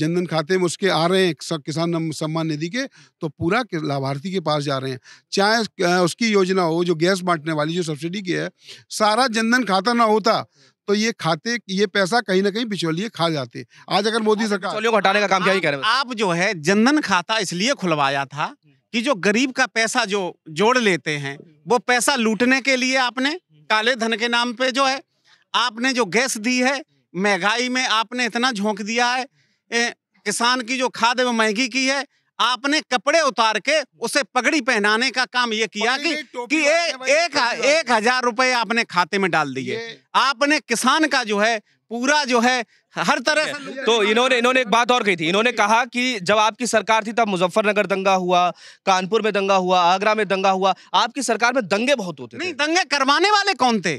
जनधन खाते में उसके आ रहे हैं किसान सम्मान निधि के तो पूरा लाभार्थी के पास जा रहे हैं चाहे उसकी योजना हो जो गैस बांटने वाली जो सब्सिडी की है सारा जनधन खाता ना होता तो ये खाते ये पैसा कहीं ना कहीं बिचौलिए खा जाते आज अगर मोदी सरकार को हटाने का काम क्या ही कह रहे हैं आप जो है जनधन खाता इसलिए खुलवाया था कि जो गरीब का पैसा जो जोड़ लेते हैं वो पैसा लूटने के लिए आपने काले धन के नाम पे जो है आपने जो गैस दी है महंगाई में आपने इतना झोंक दिया है ए, किसान की जो खाद है वो महंगी की है आपने कपड़े उतार के उसे पगड़ी पहनाने का काम ये किया कि कि ए, एक एक हजार रुपए आपने खाते में डाल दिए आपने किसान का जो है पूरा जो है हर तरह से तो, तो इन्होंने इन्होंने एक बात और कही थी इन्होंने कहा कि जब आपकी सरकार थी तब मुजफ्फरनगर दंगा हुआ कानपुर में दंगा हुआ आगरा में दंगा हुआ आपकी सरकार में दंगे बहुत होते नहीं दंगे करवाने वाले कौन थे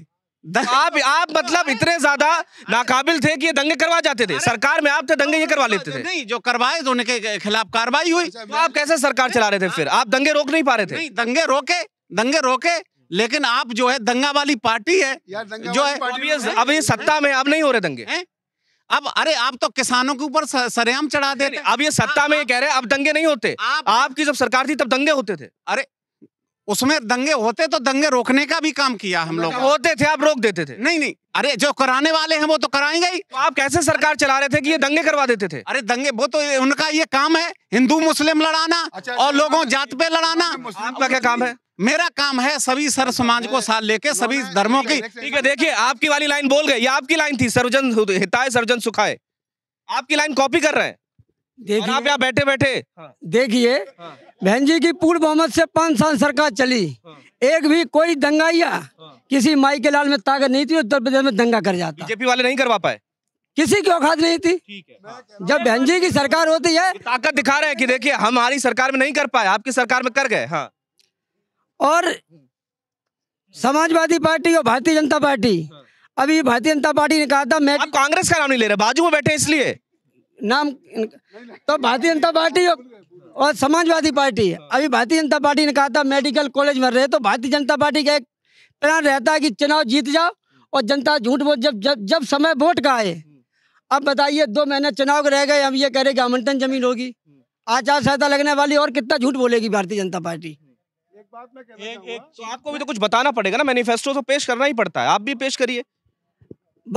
आप आप मतलब इतने ज्यादा नाकाबिल थे कि ये दंगे करवा जाते थे सरकार में आप थे दंगे ये करवा लेते थे नहीं जो करवाए तो उनके खिलाफ कार्रवाई हुई तो आप कैसे सरकार चला रहे थे फिर आप दंगे रोक नहीं पा रहे थे नहीं दंगे रोके दंगे रोके लेकिन आप जो है दंगा वाली पार्टी है जो तो है अब ये सत्ता में अब नहीं हो रहे दंगे अब अरे आप तो किसानों के ऊपर सरेआम चढ़ा दे अब ये सत्ता में ये कह रहे हैं अब दंगे नहीं होते आपकी जब सरकार थी तब दंगे होते थे अरे उसमें दंगे होते तो दंगे रोकने का भी काम किया हम लोग होते थे आप रोक देते थे नहीं नहीं अरे जो कराने वाले हैं वो तो कराएंगे ही तो आप कैसे सरकार चला रहे थे कि ये दंगे करवा देते थे अरे दंगे वो तो उनका ये काम है हिंदू मुस्लिम लड़ाना अच्छा, और लोगों जात पे लड़ाना आपका क्या काम है मेरा काम है सभी सर समाज को साथ लेके सभी धर्मों की ठीक है देखिए आपकी वाली लाइन बोल गए ये आपकी लाइन थी सर्वजन हिताय सर्वजन सुखाए आपकी लाइन कॉपी कर रहे हैं देखिए आप यहाँ बैठे बैठे हाँ। देखिए हाँ। बहन जी की पूर्व बहुमत से पांच साल सरकार चली हाँ। एक भी कोई दंगाइया हाँ। किसी माई के लाल में ताकत नहीं थी उत्तर प्रदेश में दंगा कर जाता बीजेपी वाले नहीं करवा पाए किसी की औकात नहीं थी जब बहन जी की सरकार होती है ताकत दिखा रहे हैं कि देखिए हमारी सरकार में नहीं कर पाए आपकी सरकार में कर गए हाँ और समाजवादी पार्टी और भारतीय जनता पार्टी हाँ। अभी भारतीय जनता पार्टी ने कहा था मैं कांग्रेस का नाम नहीं ले रहे बाजू में बैठे इसलिए नाम तो भारतीय जनता पार्टी और और समाजवादी पार्टी हाँ। अभी भारतीय जनता पार्टी ने कहा था मेडिकल कॉलेज में रहे तो भारतीय जनता पार्टी का एक प्लान रहता है कि चुनाव जीत जाओ और जनता झूठ बोल जब जब जब समय वोट का आए अब बताइए दो महीने चुनाव रह गए हम ये कह रहे हैं आवंटन जमीन होगी आचार संहिता लगने वाली और कितना झूठ बोलेगी भारतीय जनता पार्टी एक बात मैं एक, एक तो आपको भी तो कुछ बताना पड़ेगा ना मैनिफेस्टो तो पेश करना ही पड़ता है आप भी पेश करिए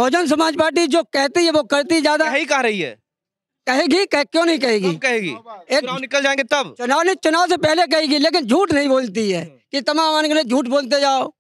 बहुजन समाज पार्टी जो कहती है वो करती ज्यादा यही कह रही है कहेगी कह, क्यों नहीं कहेगी कब कहेगी हाँ, एक चुनाव निकल जाएंगे तब चुनाव नहीं चुनाव से पहले कहेगी लेकिन झूठ नहीं बोलती है कि तमाम आने के लिए झूठ बोलते जाओ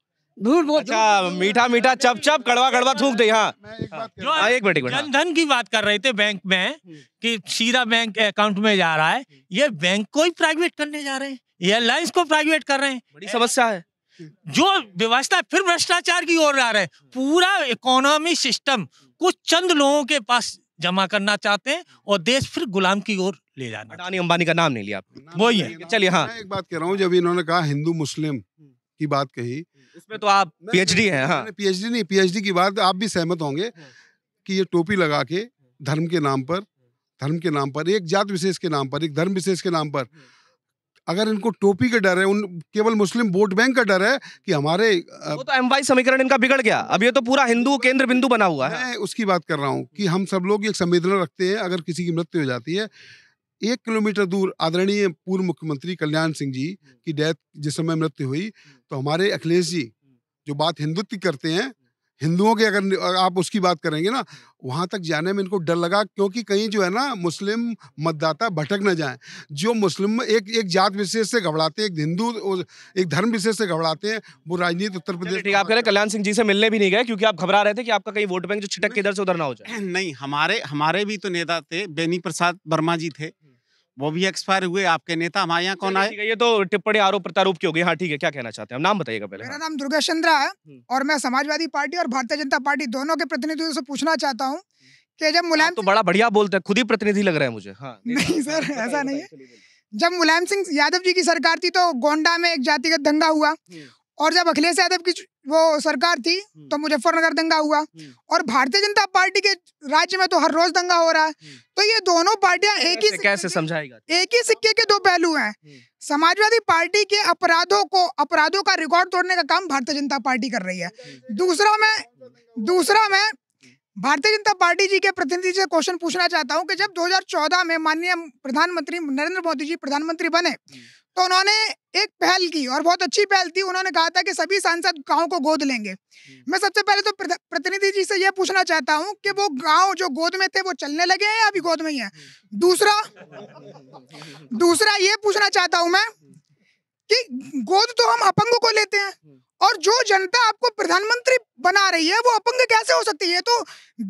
झूठ बोलते अच्छा मीठा मीठा चप चप कड़वा कड़वा थूक दे यहाँ हाँ, एक मिनट जनधन की बात कर रहे थे बैंक में हम्म। कि सीधा बैंक अकाउंट में जा रहा है हम्म। ये बैंक को ही प्राइवेट करने जा रहे हैं एयरलाइंस को प्राइवेट कर रहे हैं बड़ी समस्या है हम्म। जो व्यवस्था फिर भ्रष्टाचार की ओर जा रहे हैं पूरा इकोनॉमी सिस्टम कुछ चंद लोगों के पास जमा करना चाहते हैं और देश फिर गुलाम की ओर ले जाना अडानी अंबानी का नाम नहीं लिया आप वही है चलिए हाँ एक बात कह रहा हूँ जब इन्होंने कहा हिंदू मुस्लिम हम्म। की बात कही उसमें तो आप पीएचडी है हाँ पीएचडी नहीं पीएचडी की बात आप भी सहमत होंगे हाँ। कि ये टोपी लगा के धर्म के नाम पर हाँ। धर्म के नाम पर एक जात विशेष के नाम पर एक धर्म विशेष के नाम पर हाँ। अगर इनको टोपी का डर है उन केवल मुस्लिम वोट बैंक का डर है कि हमारे वो तो एमवाई समीकरण इनका बिगड़ गया अब ये तो पूरा हिंदू केंद्र बिंदु बना हुआ है मैं उसकी बात कर रहा हूँ कि हम सब लोग एक संवेदना रखते हैं अगर किसी की मृत्यु हो जाती है एक किलोमीटर दूर आदरणीय पूर्व मुख्यमंत्री कल्याण सिंह जी की डेथ जिस समय मृत्यु हुई तो हमारे अखिलेश जी जो बात हिंदुत्व करते हैं हिंदुओं के अगर आप उसकी बात करेंगे ना वहाँ तक जाने में इनको डर लगा क्योंकि कहीं जो है ना मुस्लिम मतदाता भटक न जाए जो मुस्लिम एक एक जात विशेष से घबराते हैं एक हिंदू एक धर्म विशेष से घबराते हैं वो राजनीति उत्तर प्रदेश ठीक आप कह रहे कल्याण सिंह जी से मिलने भी नहीं गए क्योंकि आप घबरा रहे थे कि आपका कहीं वोट बैंक जो छिटक के इधर से उधर ना हो जाए [clears throat] नहीं हमारे हमारे भी तो नेता थे बेनी प्रसाद वर्मा जी थे हम्म। वो भी एक्सपायर हुए आपके नेता हमारे हाँ, यहाँ कौन आए ये तो टिप्पणी आरोप प्रत्यारोप की होगी हाँ ठीक है क्या कहना चाहते हैं नाम बताइएगा पहले मेरा नाम दुर्गा चंद्रा है हम्म। और मैं समाजवादी पार्टी और भारतीय जनता पार्टी दोनों के प्रतिनिधियों से पूछना चाहता हूँ हम्म। कि जब मुलायम तो बड़ा बढ़िया बोलते हैं खुद ही प्रतिनिधि लग रहे हैं मुझे हाँ, नहीं हाँ, सर हाँ, ऐसा नहीं है जब मुलायम सिंह यादव जी की सरकार थी तो गोंडा में एक जातिगत दंगा हुआ हम्म। और जब अखिलेश यादव की वो सरकार थी हम्म। तो मुजफ्फरनगर दंगा हुआ हम्म। और भारतीय जनता पार्टी के राज्य में तो हर रोज दंगा हो रहा है हम्म। तो ये दोनों पार्टियां एक ही कैसे समझाएगा एक ही सिक्के के दो पहलू हैं समाजवादी पार्टी के अपराधों को अपराधों का रिकॉर्ड तोड़ने का काम भारतीय जनता पार्टी कर रही है दूसरा मैं दूसरा मैं भारतीय जनता पार्टी जी के प्रतिनिधि से क्वेश्चन पूछना चाहता हूं कि जब 2014 में माननीय प्रधानमंत्री नरेंद्र मोदी जी प्रधानमंत्री बने तो उन्होंने एक पहल की और बहुत अच्छी पहल थी उन्होंने कहा था कि सभी सांसद गांव को गोद लेंगे हम्म। मैं सबसे पहले तो प्रतिनिधि जी से यह पूछना चाहता हूं कि वो गांव जो गोद में थे वो चलने लगे हैं या अभी गोद में ही हैं हम्म। दूसरा [laughs] दूसरा ये पूछना चाहता हूं मैं कि गोद तो हम अपंगों को लेते हैं हम्म। और जो जनता आपको प्रधानमंत्री बना रही है वो अपंग कैसे हो सकती है तो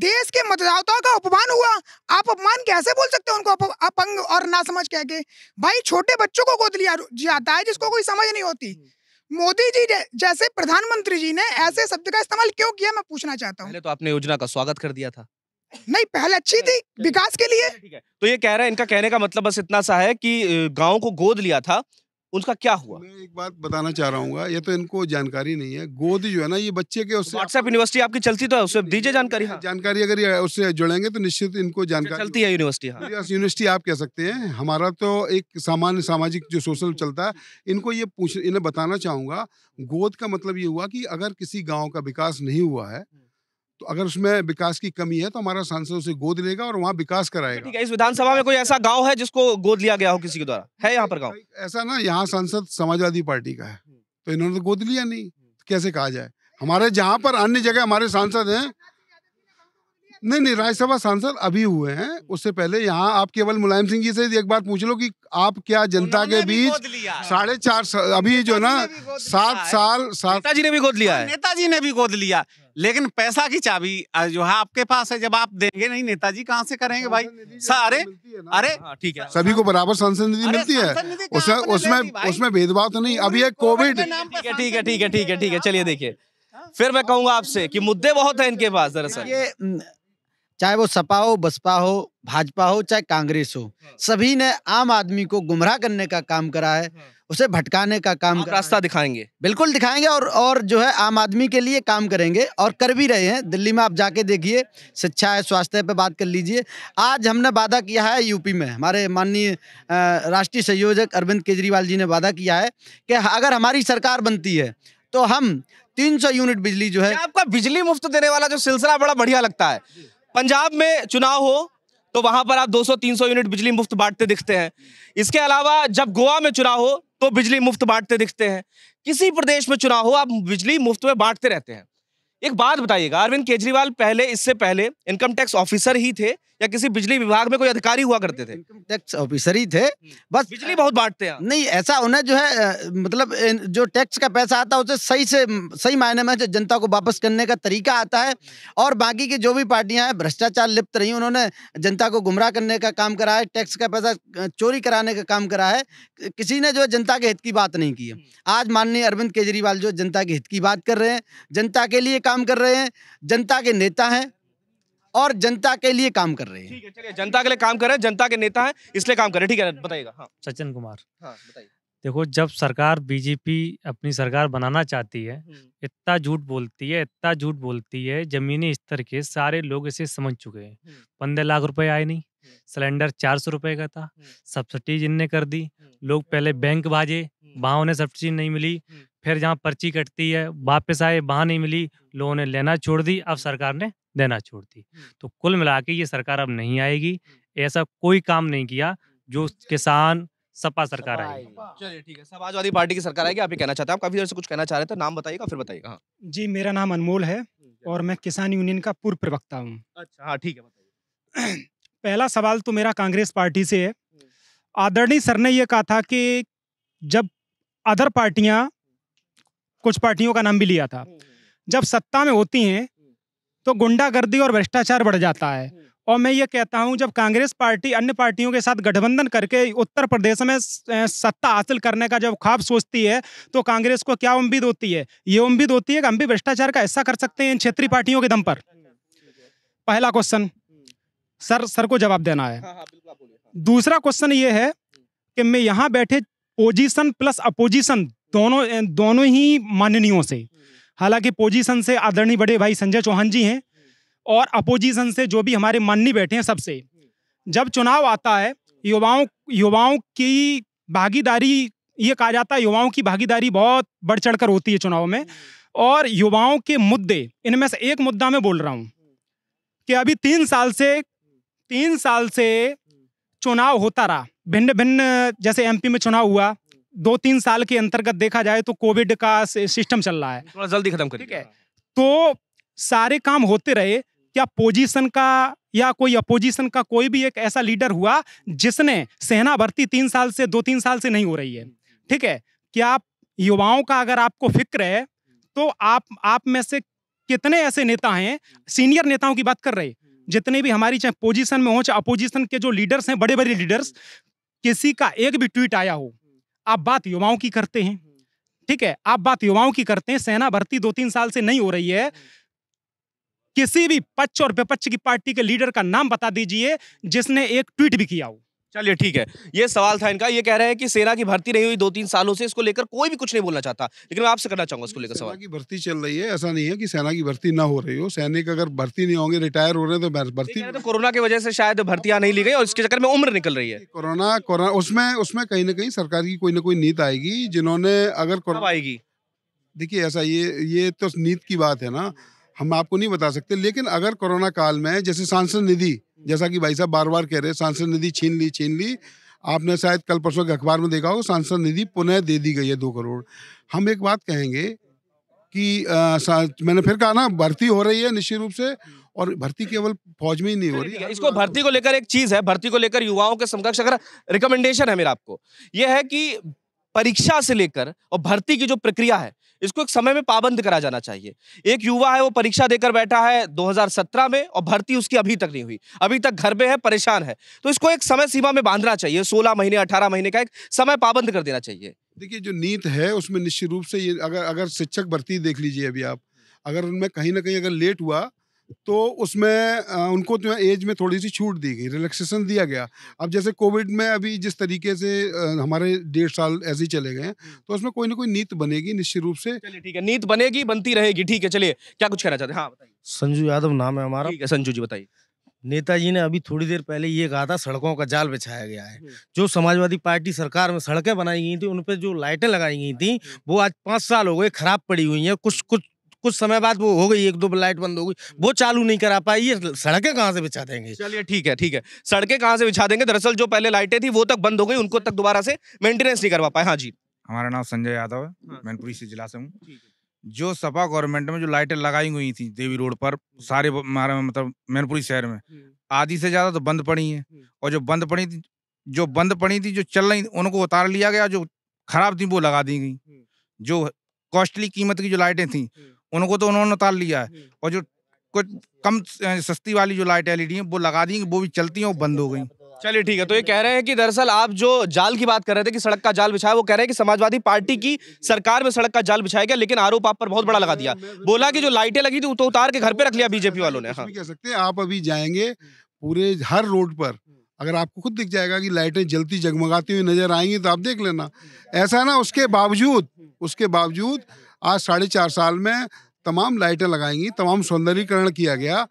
देश के मतदाताओं का अपमान हुआ आप अपमान कैसे बोल सकते हैं उनको अपंग और ना समझ कह के भाई छोटे बच्चों को गोद लिया जाता है जिसको कोई समझ नहीं होती हम्म। मोदी जी जैसे प्रधानमंत्री जी ने ऐसे शब्द का इस्तेमाल क्यों किया मैं पूछना चाहता हूँ तो आपने योजना का स्वागत कर दिया था नहीं पहले अच्छी थी विकास के लिए तो ये कह रहा है इनका कहने का मतलब बस इतना सा है कि गाँव को गोद लिया था उनका क्या हुआ मैं एक बात बताना चाह रहा हूँ ये तो इनको जानकारी नहीं है गोद जो है ना ये बच्चे के उससे व्हाट्सएप यूनिवर्सिटी आपकी चलती तो उससे दीजिए जानकारी हाँ। जानकारी अगर ये उससे जुड़ेंगे तो निश्चित इनको अच्छा, जानकारी चलती है यूनिवर्सिटी हाँ। यूनिवर्सिटी हाँ, आप कह सकते हैं हमारा तो एक सामान्य सामाजिक जो सोशल चलता है इनको ये पूछ इन्हें बताना चाहूंगा गोद का मतलब ये हुआ कि अगर किसी गाँव का विकास नहीं हुआ है तो अगर उसमें विकास की कमी है तो हमारा सांसद उसे गोद लेगा और वहाँ विकास अच्छा, कराएगा ठीक है इस विधानसभा में कोई ऐसा गांव है जिसको गोद लिया गया हो किसी के द्वारा है यहाँ पर गांव ऐसा ना यहाँ सांसद समाजवादी पार्टी का है तो इन्होंने तो गोद लिया नहीं तो कैसे कहा जाए हमारे जहाँ पर अन्य जगह हमारे सांसद हैं नहीं नहीं राज्यसभा सांसद अभी हुए हैं उससे पहले यहाँ आप केवल मुलायम सिंह जी से एक बार पूछ लो कि आप क्या जनता के बीच साढ़े चार साल अभी जो ना सात साल सात नेताजी ने भी गोद लिया हाँ, है नेताजी ने भी गोद लिया लेकिन पैसा की चाबी जो है आपके पास है जब आप देंगे नहीं नेताजी कहाँ से करेंगे भाई अरे अरे हाँ, ठीक है सभी को बराबर सांसद निधि मिलती है उसमें उसमें उसमें भेदभाव तो नहीं अभी कोविड ठीक है ठीक है ठीक है ठीक है चलिए देखिए फिर मैं कहूंगा आपसे कि मुद्दे बहुत हैं इनके पास दरअसल ये चाहे वो सपा हो बसपा हो भाजपा हो चाहे कांग्रेस हो हाँ। सभी ने आम आदमी को गुमराह करने का काम करा है हाँ। उसे भटकाने का काम रास्ता दिखाएंगे बिल्कुल दिखाएंगे और और जो है आम आदमी के लिए काम करेंगे और कर भी रहे हैं दिल्ली में आप जाके देखिए शिक्षा है स्वास्थ्य पे बात कर लीजिए आज हमने वादा किया है यूपी में हमारे माननीय राष्ट्रीय संयोजक अरविंद केजरीवाल जी ने वादा किया है कि अगर हमारी सरकार बनती है तो हम 300 यूनिट बिजली जो है आपका बिजली मुफ्त देने वाला जो सिलसिला बड़ा बढ़िया लगता है पंजाब में चुनाव हो तो वहां पर आप 200-300 यूनिट बिजली मुफ्त बांटते दिखते हैं इसके अलावा जब गोवा में चुनाव हो तो बिजली मुफ्त बांटते दिखते हैं किसी प्रदेश में चुनाव हो आप बिजली मुफ्त में बांटते रहते हैं एक बात बताइएगा अरविंद केजरीवाल पहले इससे पहले इनकम टैक्स ऑफिसर ही थे या किसी बिजली विभाग में कोई अधिकारी हुआ करते थे टैक्स ऑफिसर ही थे हम्म। बस बिजली बहुत बांटते हैं नहीं ऐसा उन्हें जो है मतलब जो टैक्स का पैसा आता है उसे सही से सही मायने में जनता को वापस करने का तरीका आता है हम्म। और बाकी की जो भी पार्टियां हैं भ्रष्टाचार लिप्त रही उन्होंने जनता को गुमराह करने का काम करा है टैक्स का पैसा चोरी कराने का काम करा है किसी ने जो है जनता के हित की बात नहीं की है हम्म। आज माननीय अरविंद केजरीवाल जो जनता के हित की बात कर रहे हैं जनता के लिए काम कर रहे हैं जनता के नेता हैं और जनता के लिए काम कर रहे हैं ठीक है चलिए जनता के लिए काम कर रहे हैं जनता के नेता है इसलिए काम कर रहे हैं ठीक है बताइएगा हाँ सचिन कुमार हाँ बताइए देखो जब सरकार बीजेपी अपनी सरकार बनाना चाहती है हम्म। इतना झूठ बोलती है इतना झूठ बोलती है जमीनी स्तर के सारे लोग इसे समझ चुके हैं हम्म। पंद्रह लाख रुपए आए नहीं हम्म। सिलेंडर चार सौ रुपए का था सब्सिडी जिनने कर दी लोग पहले बैंक भाजे वहाँ उन्हें सब्सिडी नहीं मिली फिर जहाँ पर्ची कटती है वापस आए वहाँ नहीं मिली लोगों ने लेना छोड़ दी अब सरकार ने देना छोड़ दी तो कुल मिला के ये सरकार अब नहीं आएगी ऐसा कोई काम नहीं किया जो किसान सपा सरकार आएगी चलिए ठीक है समाजवादी पार्टी की सरकार आएगी आप ये कहना चाहते हैं आप काफी देर से कुछ कहना चाह रहे थे नाम बताइएगा फिर बताइएगा हाँ। जी मेरा नाम अनमोल है और मैं किसान यूनियन का पूर्व प्रवक्ता हूँ अच्छा हाँ ठीक है [clears throat] पहला सवाल तो मेरा कांग्रेस पार्टी से है आदरणीय सर ने यह कहा था कि जब अदर पार्टियां कुछ पार्टियों का नाम भी लिया था जब सत्ता में होती हैं तो गुंडागर्दी और भ्रष्टाचार बढ़ जाता है हम्म। और मैं ये कहता हूँ जब कांग्रेस पार्टी अन्य पार्टियों के साथ गठबंधन करके उत्तर प्रदेश में सत्ता हासिल करने का जब ख्वाब सोचती है तो कांग्रेस को क्या उम्मीद होती है ये उम्मीद होती है कि हम भी भ्रष्टाचार का ऐसा कर सकते हैं इन क्षेत्रीय पार्टियों के दम पर पहला क्वेश्चन सर सर को जवाब देना है हाँ, हाँ, हाँ। दूसरा क्वेश्चन ये है कि मैं यहाँ बैठे पोजिशन प्लस अपोजिशन दोनों दोनों ही माननीयों से हम्म। हालांकि पोजीशन से आदरणीय बड़े भाई संजय चौहान जी हैं और अपोजिशन से जो भी हमारे माननी बैठे हैं सबसे जब चुनाव आता है युवाओं युवाओं की भागीदारी ये कहा जाता है युवाओं की भागीदारी बहुत बढ़ चढ़ कर होती है चुनाव में और युवाओं के मुद्दे इनमें से एक मुद्दा मैं बोल रहा हूँ कि अभी तीन साल से तीन साल से चुनाव होता रहा भिन्न भिन्न जैसे एमपी में चुनाव हुआ दो तीन साल के अंतर्गत देखा जाए तो कोविड का सिस्टम चल रहा है थोड़ा जल्दी खत्म कर ठीक है तो सारे काम होते रहे क्या पोजीशन का या कोई अपोजिशन का कोई भी एक ऐसा लीडर हुआ जिसने सेना भर्ती तीन साल से दो तीन साल से नहीं हो रही है ठीक है क्या युवाओं का अगर आपको फिक्र है तो आप आप में से कितने ऐसे नेता हैं सीनियर नेताओं की बात कर रहे जितने भी हमारी चाहे पोजीशन में हो चाहे अपोजिशन के जो लीडर्स हैं बड़े बड़े लीडर्स किसी का एक भी ट्वीट आया हो आप बात युवाओं की करते हैं हम्म। ठीक है आप बात युवाओं की करते हैं सेना भर्ती दो तीन साल से नहीं हो रही है हम्म। किसी भी पक्ष और विपक्ष की पार्टी के लीडर का नाम बता दीजिए जिसने एक ट्वीट भी किया हो चलिए ठीक है ये सवाल था इनका ये कह रहे हैं कि सेना की भर्ती नहीं हुई दो तीन सालों से इसको लेकर कोई भी कुछ नहीं बोलना चाहता लेकिन मैं आपसे करना चाहूंगा इसको लेकर सवाल की भर्ती चल रही है ऐसा नहीं है कि सेना की भर्ती ना हो रही हो सैनिक अगर भर्ती नहीं होंगे रिटायर हो रहे हैं तो भर्ती तो कोरोना की वजह से शायद भर्तियां नहीं ली गई और इसके चक्कर में उम्र निकल रही है कोरोना उसमें उसमें कहीं ना कहीं सरकार की कोई ना कोई नीति आएगी जिन्होंने अगर आएगी देखिए ऐसा ये ये तो नीत की बात है ना हम आपको नहीं बता सकते लेकिन अगर कोरोना काल में जैसे सांसद निधि जैसा कि भाई साहब बार बार कह रहे हैं सांसद निधि छीन ली छीन ली आपने शायद कल परसों के अखबार में देखा हो सांसद निधि पुनः दे दी गई है दो करोड़ हम एक बात कहेंगे कि आ, मैंने फिर कहा ना भर्ती हो रही है निश्चित रूप से और भर्ती केवल फौज में ही नहीं हो रही है इसको भर्ती को लेकर एक चीज है भर्ती को लेकर युवाओं के समकक्ष अगर रिकमेंडेशन है मेरा आपको यह है कि परीक्षा से लेकर और भर्ती की जो प्रक्रिया है इसको एक समय में पाबंद करा जाना चाहिए एक युवा है वो परीक्षा देकर बैठा है 2017 में और भर्ती उसकी अभी तक नहीं हुई अभी तक घर में है परेशान है तो इसको एक समय सीमा में बांधना चाहिए 16 महीने 18 महीने का एक समय पाबंद कर देना चाहिए देखिए जो नीत है उसमें निश्चित रूप से ये अगर अगर शिक्षक भर्ती देख लीजिए अभी आप अगर उनमें कहीं ना कहीं अगर लेट हुआ तो उसमें उनको जो एज में थोड़ी सी छूट दी गई रिलैक्सेशन दिया गया अब जैसे कोविड में अभी जिस तरीके से हमारे डेढ़ साल ऐसे ही चले गए तो उसमें कोई ना कोई नीत बनेगी निश्चित रूप से चलिए ठीक है नीत बनेगी बनती रहेगी ठीक है चलिए क्या कुछ कहना चाहते हैं हाँ बताइए संजू यादव नाम है हमारा ठीक है संजू जी बताइए नेताजी ने अभी थोड़ी देर पहले ये कहा था सड़कों का जाल बिछाया गया है जो समाजवादी पार्टी सरकार में सड़कें बनाई गई थी उन पर जो लाइटें लगाई गई थी वो आज पाँच साल हो गए खराब पड़ी हुई हैं कुछ कुछ कुछ समय बाद वो हो गई एक दो लाइट बंद हो गई हम्म। वो चालू नहीं करा पाई ये सड़कें कहाँ से बिछा देंगे चलिए ठीक है ठीक है सड़कें कहाँ से बिछा देंगे दरअसल जो पहले लाइटें थी वो तक बंद हो गई उनको तक दोबारा से मेंटेनेंस नहीं करवा पाए हाँ जी हमारा नाम संजय यादव है हाँ, मैनपुरी से जिला से हूँ जो सपा गवर्नमेंट में जो लाइटें लगाई हुई थी देवी रोड पर हम्म। सारे हमारे मतलब मैनपुरी शहर में हम्म। आधी से ज्यादा तो बंद पड़ी है और जो बंद पड़ी थी जो बंद पड़ी थी जो चल रही उनको उतार लिया गया जो खराब थी वो लगा दी गई जो कॉस्टली कीमत की जो लाइटें थी उनको तो उन्होंने उतार लिया है और जो कुछ कम सस्ती वाली जो लाइट एलईडी है वो लगा दी वो भी चलती है वो बंद हो गई चलिए ठीक है तो ये कह रहे हैं कि दरअसल आप जो जाल की बात कर रहे थे कि सड़क का जाल बिछाया वो कह रहे हैं कि समाजवादी पार्टी की सरकार में सड़क का जाल बिछाया गया लेकिन आरोप आप पर बहुत बड़ा लगा दिया बोला कि जो लाइटें लगी थी वो तो उतार के घर पे रख लिया बीजेपी वालों ने हाँ। कह सकते हैं आप अभी जाएंगे पूरे हर रोड पर अगर आपको खुद दिख जाएगा कि लाइटें जलती जगमगाती हुई नजर आएंगी तो आप देख लेना ऐसा ना उसके बावजूद उसके बावजूद आज साढ़े चार साल में तमाम लाइटें लगाएंगी तमाम सौंदर्यीकरण किया गया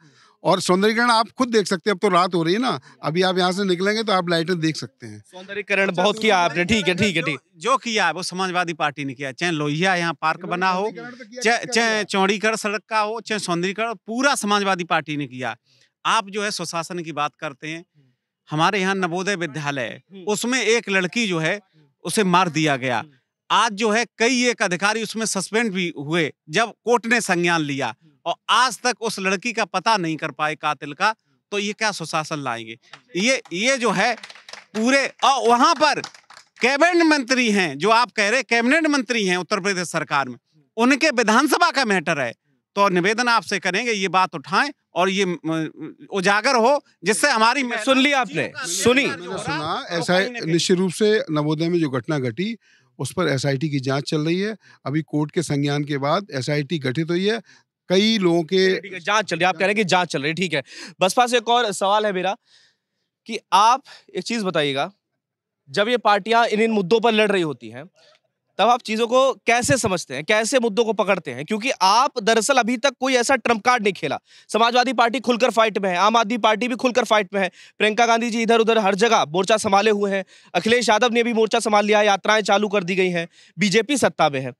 और सौंदर्यकरण आप खुद देख सकते हैं अब तो रात हो रही है ना अभी आप यहाँ से निकलेंगे तो आप लाइटें देख सकते हैं सौंदर्यकरण बहुत किया आपने ठीक है ठीक है ठीक जो किया है वो समाजवादी पार्टी ने किया चाहे लोहिया यहाँ पार्क बना हो तो चाहे चौड़ीकरण सड़क का हो चाहे सौंदर्यकरण पूरा समाजवादी पार्टी ने किया आप जो है सुशासन की बात करते हैं हमारे यहाँ नवोदय विद्यालय हम्म। उसमें एक लड़की जो है उसे मार दिया गया आज जो है कई एक अधिकारी उसमें सस्पेंड भी हुए जब कोर्ट ने संज्ञान लिया और आज तक उस लड़की का पता नहीं कर पाए कातिल का तो ये क्या सुशासन लाएंगे ये ये जो है पूरे और वहां पर कैबिनेट मंत्री हैं जो आप कह रहे कैबिनेट मंत्री हैं उत्तर प्रदेश सरकार में उनके विधानसभा का मैटर है तो निवेदन आपसे करेंगे ये बात उठाएं और ये उजागर हो जिससे हमारी सुन ली आपने सुनी सुना ऐसा निश्चित रूप से नवोदय में जो घटना घटी उस पर एसआईटी की जांच चल रही है अभी कोर्ट के संज्ञान के बाद एसआईटी गठित हुई है कई लोगों के जांच चल रही है आप कह रहे हैं कि जांच चल रही है ठीक है बसपा से एक और सवाल है मेरा कि आप एक चीज बताइएगा जब ये पार्टियां इन इन मुद्दों पर लड़ रही होती हैं तब आप चीज़ों को कैसे समझते हैं कैसे मुद्दों को पकड़ते हैं क्योंकि आप दरअसल अभी तक कोई ऐसा ट्रम्प कार्ड नहीं खेला समाजवादी पार्टी खुलकर फाइट में है आम आदमी पार्टी भी खुलकर फाइट में है प्रियंका गांधी जी इधर उधर हर जगह मोर्चा संभाले हुए हैं अखिलेश यादव ने भी मोर्चा संभाल लिया है यात्राएं चालू कर दी गई हैं बीजेपी सत्ता में है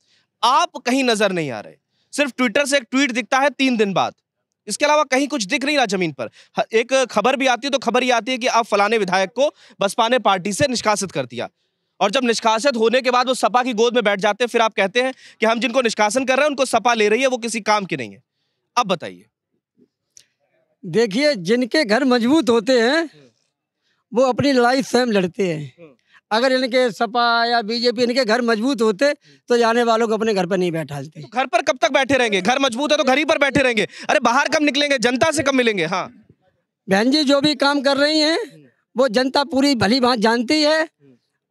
आप कहीं नजर नहीं आ रहे सिर्फ ट्विटर से एक ट्वीट दिखता है तीन दिन बाद इसके अलावा कहीं कुछ दिख नहीं रहा जमीन पर एक खबर भी आती है तो खबर ये आती है कि आप फलाने विधायक को बसपा ने पार्टी से निष्कासित कर दिया और जब निष्कासित होने के बाद वो सपा की गोद में बैठ जाते हैं फिर आप कहते हैं कि हम जिनको निष्कासन कर रहे हैं उनको सपा ले रही है वो किसी काम की नहीं है अब बताइए देखिए जिनके घर मजबूत होते हैं वो अपनी लड़ाई स्वयं लड़ते हैं हम्म। अगर इनके सपा या बीजेपी इनके घर मजबूत होते तो जाने वालों को अपने घर पर नहीं बैठाते तो घर पर कब तक बैठे रहेंगे घर मजबूत है तो घर ही पर बैठे रहेंगे अरे बाहर कब निकलेंगे जनता से कब मिलेंगे हाँ बहन जी जो भी काम कर रही हैं वो जनता पूरी भली भांत जानती है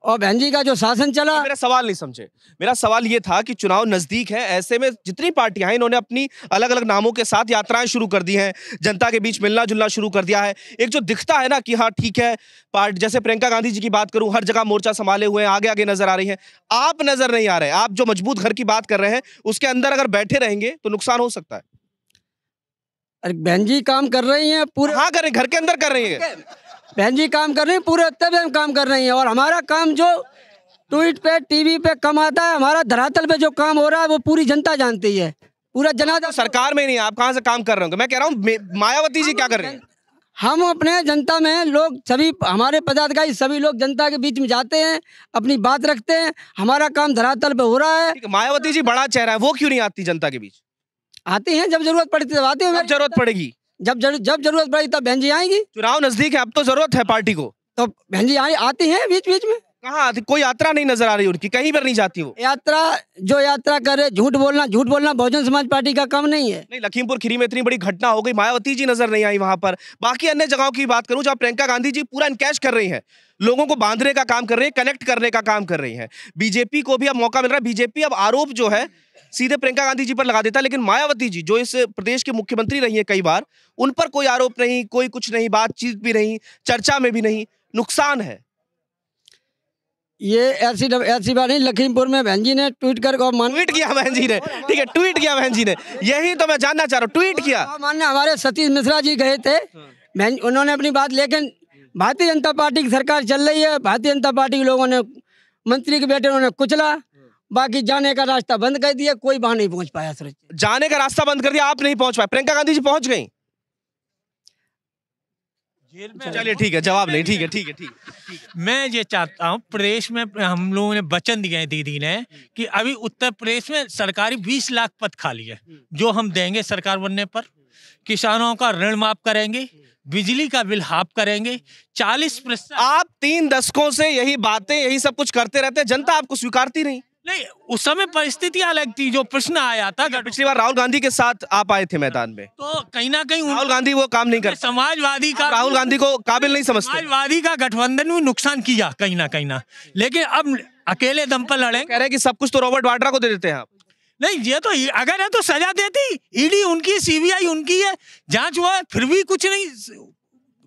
और बहन जी का जो शासन चला मेरा सवाल नहीं समझे मेरा सवाल ये था कि चुनाव नजदीक है ऐसे में जितनी पार्टियां हैं इन्होंने अपनी अलग अलग नामों के साथ यात्राएं शुरू कर दी हैं जनता के बीच मिलना जुलना शुरू कर दिया है एक जो दिखता है ना कि हाँ ठीक है पार्ट जैसे प्रियंका गांधी जी की बात करूं हर जगह मोर्चा संभाले हुए हैं आगे आगे नजर आ रही है आप नजर नहीं आ रहे आप जो मजबूत घर की बात कर रहे हैं उसके अंदर अगर बैठे रहेंगे तो नुकसान हो सकता है अरे बहन जी काम कर रही है पूरा हाँ कर रहे घर के अंदर कर रही है बहन जी काम कर रही है पूरे हफ्ते प्रदेश काम कर रही हैं और हमारा काम जो ट्वीट पे टीवी पे कम आता है हमारा धरातल पे जो काम हो रहा है वो पूरी जनता जानती है पूरा तो, तो सरकार में नहीं आप कहाँ से काम कर रहे हो मैं कह रहा हूँ मायावती जी क्या कर रहे हैं हम अपने जनता में लोग सभी हमारे पदाधिकारी सभी लोग जनता के बीच में जाते हैं अपनी बात रखते हैं हमारा काम धरातल पे हो रहा है मायावती जी बड़ा चेहरा है वो क्यों नहीं आती जनता के बीच आती हैं जब जरूरत पड़ती है आते हैं जरूरत पड़ेगी जब जर, जब जरूरत पड़ेगी तब बहन जी आएंगी चुनाव नजदीक है अब तो जरूरत है पार्टी को तो बहन जी आए आती है बीच बीच में कहा कोई यात्रा नहीं नजर आ रही उनकी कहीं पर नहीं जाती वो यात्रा जो यात्रा कर रहे झूठ बोलना झूठ बोलना बहुजन समाज पार्टी का काम नहीं है नहीं लखीमपुर खीरी में इतनी बड़ी घटना हो गई मायावती जी नजर नहीं आई वहां पर बाकी अन्य जगहों की बात करूं जहां प्रियंका गांधी जी पूरा इनकैश कर रही है लोगों को बांधने का काम कर रही है कनेक्ट करने का काम कर रही है बीजेपी को भी अब मौका मिल रहा है बीजेपी अब आरोप जो है सीधे प्रियंका गांधी जी पर लगा देता लेकिन मायावती जी जो इस प्रदेश के मुख्यमंत्री रही है कई बार उन पर कोई आरोप नहीं कोई कुछ नहीं बातचीत भी नहीं चर्चा में भी नहीं नुकसान है ये ऐसी ऐसी बात नहीं लखीमपुर में बहन जी ने ट्वीट कर को मान ट्वीट किया बहन जी ने ठीक है ट्वीट किया बहन जी ने यही तो मैं जानना चाह रहा हूँ ट्वीट किया मान्य हमारे सतीश मिश्रा जी गए थे बहन उन्होंने अपनी बात लेकिन भारतीय जनता पार्टी की सरकार चल रही है भारतीय जनता पार्टी के लोगों ने मंत्री के बेटे उन्होंने कुचला बाकी जाने का रास्ता बंद कर दिया कोई वहां नहीं पहुंच पाया सर जाने का रास्ता बंद कर दिया आप नहीं पहुंच पाए प्रियंका गांधी जी पहुंच गई चलिए ठीक है जवाब नहीं ठीक है ठीक है ठीक है मैं ये चाहता हूँ प्रदेश में हम लोगों ने वचन दिए हैं दीदी ने कि अभी उत्तर प्रदेश में सरकारी 20 लाख पद खाली है जो हम देंगे सरकार बनने पर किसानों का ऋण माफ करेंगे बिजली का बिल हाफ करेंगे चालीस आप तीन दशकों से यही बातें यही सब कुछ करते रहते हैं जनता आपको स्वीकारती नहीं नहीं उस समय परिस्थिति अलग थी जो प्रश्न आया था पिछली बार राहुल गांधी के साथ आप आए थे मैदान में तो कहीं ना कहीं राहुल गांधी वो काम नहीं कर समाजवादी का राहुल गांधी को काबिल नहीं समझते समाजवादी का गठबंधन भी नुकसान किया कहीं ना कहीं ना लेकिन अब अकेले दम पर लड़े कह रहे कि सब कुछ तो रॉबर्ट वाड्रा को दे देते हैं आप नहीं ये तो अगर है तो सजा देती ईडी उनकी सीबीआई उनकी है जांच हुआ है फिर भी कुछ नहीं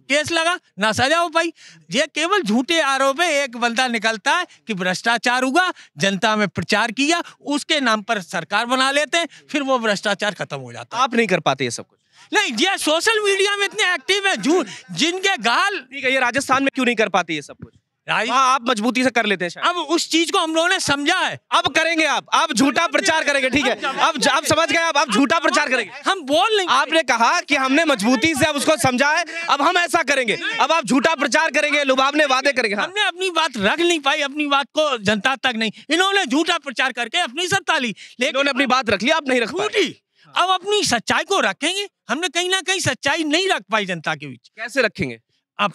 केस लगा ना सजा हो पाई ये केवल झूठे आरोप है एक बंदा निकलता है कि भ्रष्टाचार हुआ जनता में प्रचार किया उसके नाम पर सरकार बना लेते हैं फिर वो भ्रष्टाचार खत्म हो जाता आप नहीं कर पाते ये सब कुछ नहीं ये सोशल मीडिया में इतने एक्टिव है झूठ जिनके गाल ठीक है ये राजस्थान में क्यों नहीं कर पाते ये सब कुछ हाँ, आप मजबूती से कर लेते हैं अब उस चीज को हम लोगों ने समझा है अब करेंगे आप आप झूठा प्रचार करेंगे ठीक है अब आप समझ गए आप झूठा प्रचार करेंगे हम बोल नहीं आपने कहा कि हमने मजबूती से अब उसको समझा है अब हम ऐसा करेंगे अब आप झूठा प्रचार करेंगे लुभावने वादे करेंगे हाँ। हमने अपनी बात रख नहीं पाई अपनी बात को जनता तक नहीं इन्होंने झूठा प्रचार करके अपनी सत्ता ली लेकिन अपनी बात रख ली आप नहीं रखी अब अपनी सच्चाई को रखेंगे हमने कहीं ना कहीं सच्चाई नहीं रख पाई जनता के बीच कैसे रखेंगे आप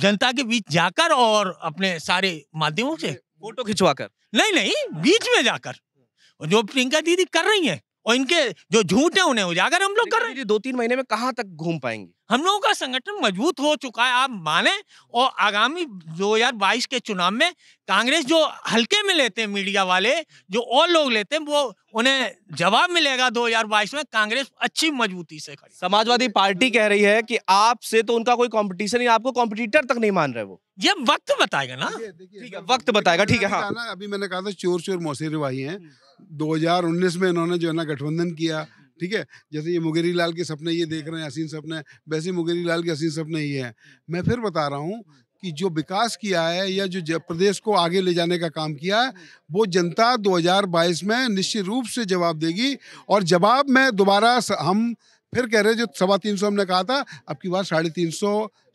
जनता के बीच जाकर और अपने सारे माध्यमों से फोटो खिंचवाकर नहीं नहीं बीच में जाकर जो प्रियंका दीदी कर रही है और इनके जो झूठ है उन्हें उजागर हम लोग कर रहे हैं तो दो तीन महीने में कहाँ तक घूम पाएंगे हम लोगों का संगठन मजबूत हो चुका है आप माने और आगामी दो हजार बाईस के चुनाव में कांग्रेस जो हल्के में लेते हैं मीडिया वाले जो और लोग लेते हैं वो उन्हें जवाब मिलेगा दो हजार बाईस में कांग्रेस अच्छी मजबूती से खड़ी समाजवादी पार्टी कह रही है कि आपसे तो उनका कोई कॉम्पिटिशन ही आपको कॉम्पिटिटर तक नहीं मान रहे वो ये वक्त बताएगा ना ठीक है वक्त बताएगा ठीक है हाँ। अभी मैंने कहा था चोर चोर मौसी रिवाही है हम्म। 2019 में इन्होंने जो है ना गठबंधन किया ठीक है जैसे ये मुगेरी लाल के सपने ये देख रहे हैं असीन सपने वैसे मुगेरी लाल के असीन सपने ये हैं मैं फिर बता रहा हूँ कि जो विकास किया है या जो प्रदेश को आगे ले जाने का काम किया है वो जनता 2022 में निश्चित रूप से जवाब देगी और जवाब में दोबारा हम फिर कह रहे जो सवा तीन सौ हमने कहा था अब की बात साढ़े तीन सौ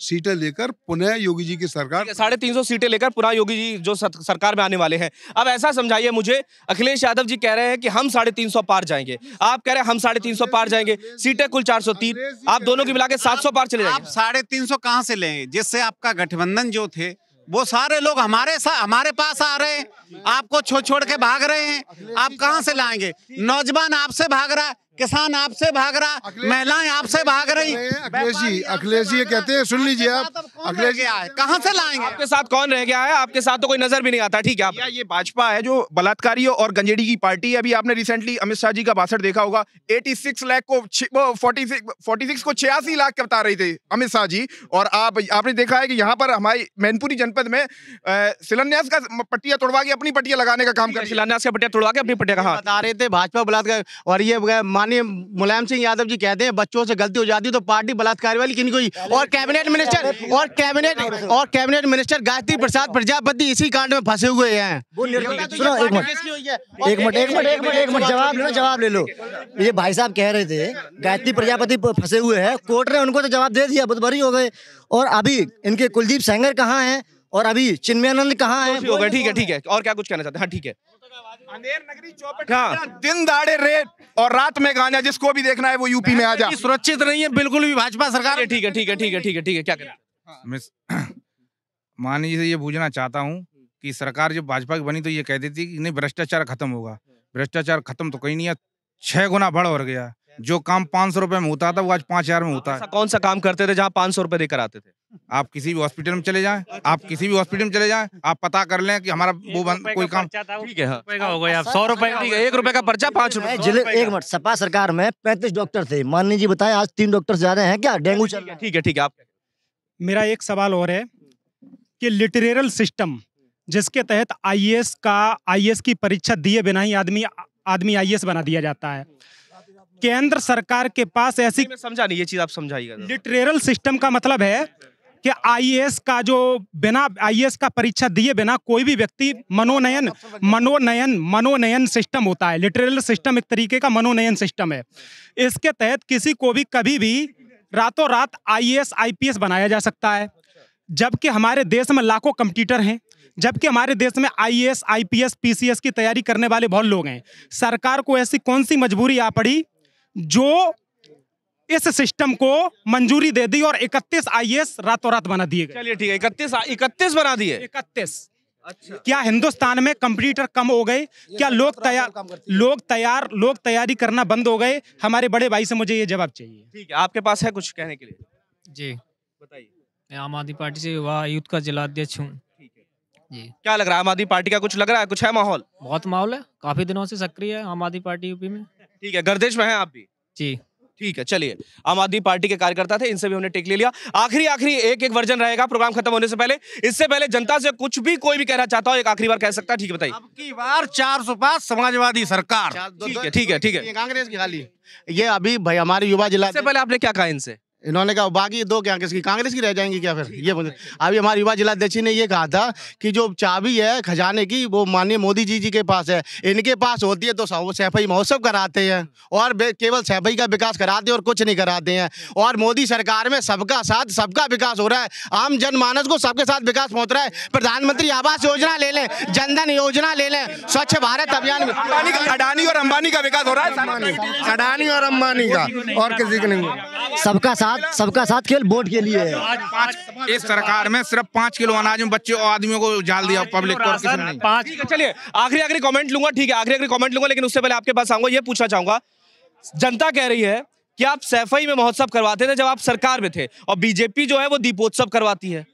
सीटें लेकर पुनः योगी जी की सरकार साढ़े तीन सौ सीटें लेकर पुनः योगी जी जो सरकार में आने वाले हैं अब ऐसा समझाइए मुझे अखिलेश यादव जी कह रहे हैं कि हम साढ़े तीन सौ पार जाएंगे आप कह रहे हैं हम साढ़े तीन सौ पार जाएंगे सीटें कुल चार सौ तीन आप दोनों की मिला के सात सौ पार चले जाएंगे साढ़े तीन सौ कहाँ से लेंगे जिससे आपका गठबंधन जो थे वो सारे लोग हमारे सा, हमारे पास आ रहे हैं आपको छोड़ छोड़ के भाग रहे हैं आप कहाँ से लाएंगे नौजवान आपसे भाग रहा है किसान आपसे भाग रहा महिलाएं आपसे भाग रही अखिलेश जी अखिलेश जी ये कहते हैं सुन लीजिए आप अखिलेश जी आए कहाँ से लाएंगे आपके साथ कौन रह गया है आपके साथ तो कोई नजर भी नहीं आता ठीक है ये भाजपा है जो बलात्कारी और गंजेड़ी की पार्टी है अभी आपने रिसेंटली अमित शाह जी का भाषण देखा होगा सिक्स लाख को फोर्टी सिक्स को छियासी लाख के बता रहे थे अमित शाह जी और आप आपने देखा है कि यहाँ पर हमारी मैनपुरी जनपद में शिलान्यास का पट्टिया तोड़वा के अपनी पटिया लगाने का काम कर शिलान्यास का पट्टिया तोड़वा के अपनी पटिया कहा बता रहे थे भाजपा बलात्कार और ये माननीय मुलायम सिंह यादव जी कहते हैं बच्चों से गलती हो जाती है तो पार्टी बलात्कार वाली किन कोई और कैबिनेट मिनिस्टर और कैबिनेट और कैबिनेट मिनिस्टर गायत्री प्रसाद प्रजापति इसी कांड में फंसे हुए हैं तो एक मिनट एक मिनट एक मिनट एक मिनट जवाब ले लो जवाब ले लो ये भाई साहब कह रहे थे गायत्री प्रजापति फंसे हुए हैं कोर्ट ने उनको तो जवाब दे दिया बुधबरी हो गए और अभी इनके कुलदीप सेंगर कहाँ हैं और अभी चिन्मयानंद कहाँ है ठीक है ठीक है और क्या कुछ कहना चाहते हैं हाँ ठीक है अंधेर नगरी चौपट हाँ। दिन दाड़े रेत और रात में गांजा जिसको भी देखना है वो यूपी में आ जा सुरक्षित नहीं है बिल्कुल भी भाजपा सरकार ठीक है ठीक है ठीक है ठीक है ठीक है क्या करें हाँ। [clears throat] मानी लीजिए से ये पूछना चाहता हूँ कि सरकार जब भाजपा की बनी तो ये कह देती कि नहीं भ्रष्टाचार खत्म होगा भ्रष्टाचार खत्म तो कहीं नहीं है छह गुना बढ़ हो गया जो काम पाँच सौ रुपए में होता था वो आज पाँच हज़ार में होता हाँ, है कौन सा काम करते थे जहाँ पाँच सौ रुपए देकर आते थे आप किसी भी हॉस्पिटल में चले जाएं आप किसी भी हॉस्पिटल में चले जाएं आप पता कर लें कि हमारा वो बन, कोई काम ठीक है हाँ। हो गया हाँ, सौ रुपए एक रुपए का पर्चा पाँच रुपए जिले एक मिनट सपा सरकार में पैंतीस डॉक्टर थे माननी जी बताए आज तीन डॉक्टर ज्यादा है क्या डेंगू चल रहा है ठीक है ठीक है आप मेरा एक सवाल और है कि लिटरेरल सिस्टम जिसके तहत आईएएस का आईएएस की परीक्षा दिए बिना ही आदमी आदमी आईएएस बना दिया जाता है केंद्र सरकार के पास ऐसी समझा नहीं ये चीज आप समझाइएगा लिटरेरल सिस्टम का मतलब है कि आईएएस का जो बिना आईएएस का परीक्षा दिए बिना कोई भी व्यक्ति मनोनयन मनोनयन मनोनयन सिस्टम होता है लिटरल सिस्टम एक तरीके का मनोनयन सिस्टम है इसके तहत किसी को भी कभी भी रातों रात आईएएस आईपीएस बनाया जा सकता है जबकि हमारे देश में लाखों कंप्यूटर हैं जबकि हमारे देश में आईएएस आईपीएस पीसीएस की तैयारी करने वाले बहुत लोग हैं सरकार को ऐसी कौन सी मजबूरी आ पड़ी जो इस सिस्टम को मंजूरी दे दी और 31 आईएएस रातों रात बना दिए गए चलिए ठीक है इकतीस इकतीस बना दिए इकतीस अच्छा। क्या हिंदुस्तान में कंप्यूटर कम हो गए क्या लोग तैयार लोग तैयार लोग तैयारी करना बंद हो गए हमारे बड़े भाई से मुझे ये जवाब चाहिए ठीक है आपके पास है कुछ कहने के लिए जी बताइए मैं आम आदमी पार्टी से युवा युद्ध का जिला अध्यक्ष हूँ जी क्या लग रहा है आम आदमी पार्टी का कुछ लग रहा है कुछ है माहौल बहुत माहौल है काफी दिनों से सक्रिय है आम आदमी पार्टी यूपी में ठीक है गर्देश में है आप भी जी ठीक है चलिए आम आदमी पार्टी के कार्यकर्ता थे इनसे भी हमने टेक ले लिया आखिरी आखिरी एक एक वर्जन रहेगा प्रोग्राम खत्म होने से पहले इससे पहले जनता से कुछ भी कोई भी कहना चाहता हो एक आखिरी बार कह सकता है ठीक है बताइए बार चार सौ पांच समाजवादी सरकार ठीक है ठीक है ठीक है कांग्रेस की खाली ये अभी भाई हमारे युवा जिला से पहले आपने क्या कहा इनसे इन्होंने कहा बाकी दो क्या किसकी कांग्रेस की रह जाएंगी क्या फिर ये बोले अभी हमारे युवा जिलाध्यक्ष ने ये कहा था कि जो चाबी है खजाने की वो माननीय मोदी जी जी के पास है इनके पास होती है तो सैफई महोत्सव कराते हैं और केवल सैफई का विकास कराते हैं और कुछ नहीं कराते हैं और मोदी सरकार में सबका साथ सबका विकास हो रहा है आम जनमानस को सबके साथ विकास पहुँच रहा है प्रधानमंत्री आवास योजना ले लें जनधन योजना ले लें स्वच्छ भारत अभियान अडानी और अंबानी का विकास हो रहा है अडानी और अंबानी का और किसी का नहीं सबका साथ साथ सबका साथ खेल वोट के लिए है इस सरकार में सिर्फ पाँच किलो अनाज में बच्चे और आदमियों को जाल दिया पब्लिक को पाँच चलिए आखिरी आखिरी कमेंट लूंगा ठीक है आखिरी आखिरी कमेंट लूंगा लेकिन उससे पहले आपके पास आऊंगा ये पूछना चाहूंगा जनता कह रही है कि आप सैफई में महोत्सव करवाते थे जब आप सरकार में थे और बीजेपी जो है वो दीपोत्सव करवाती है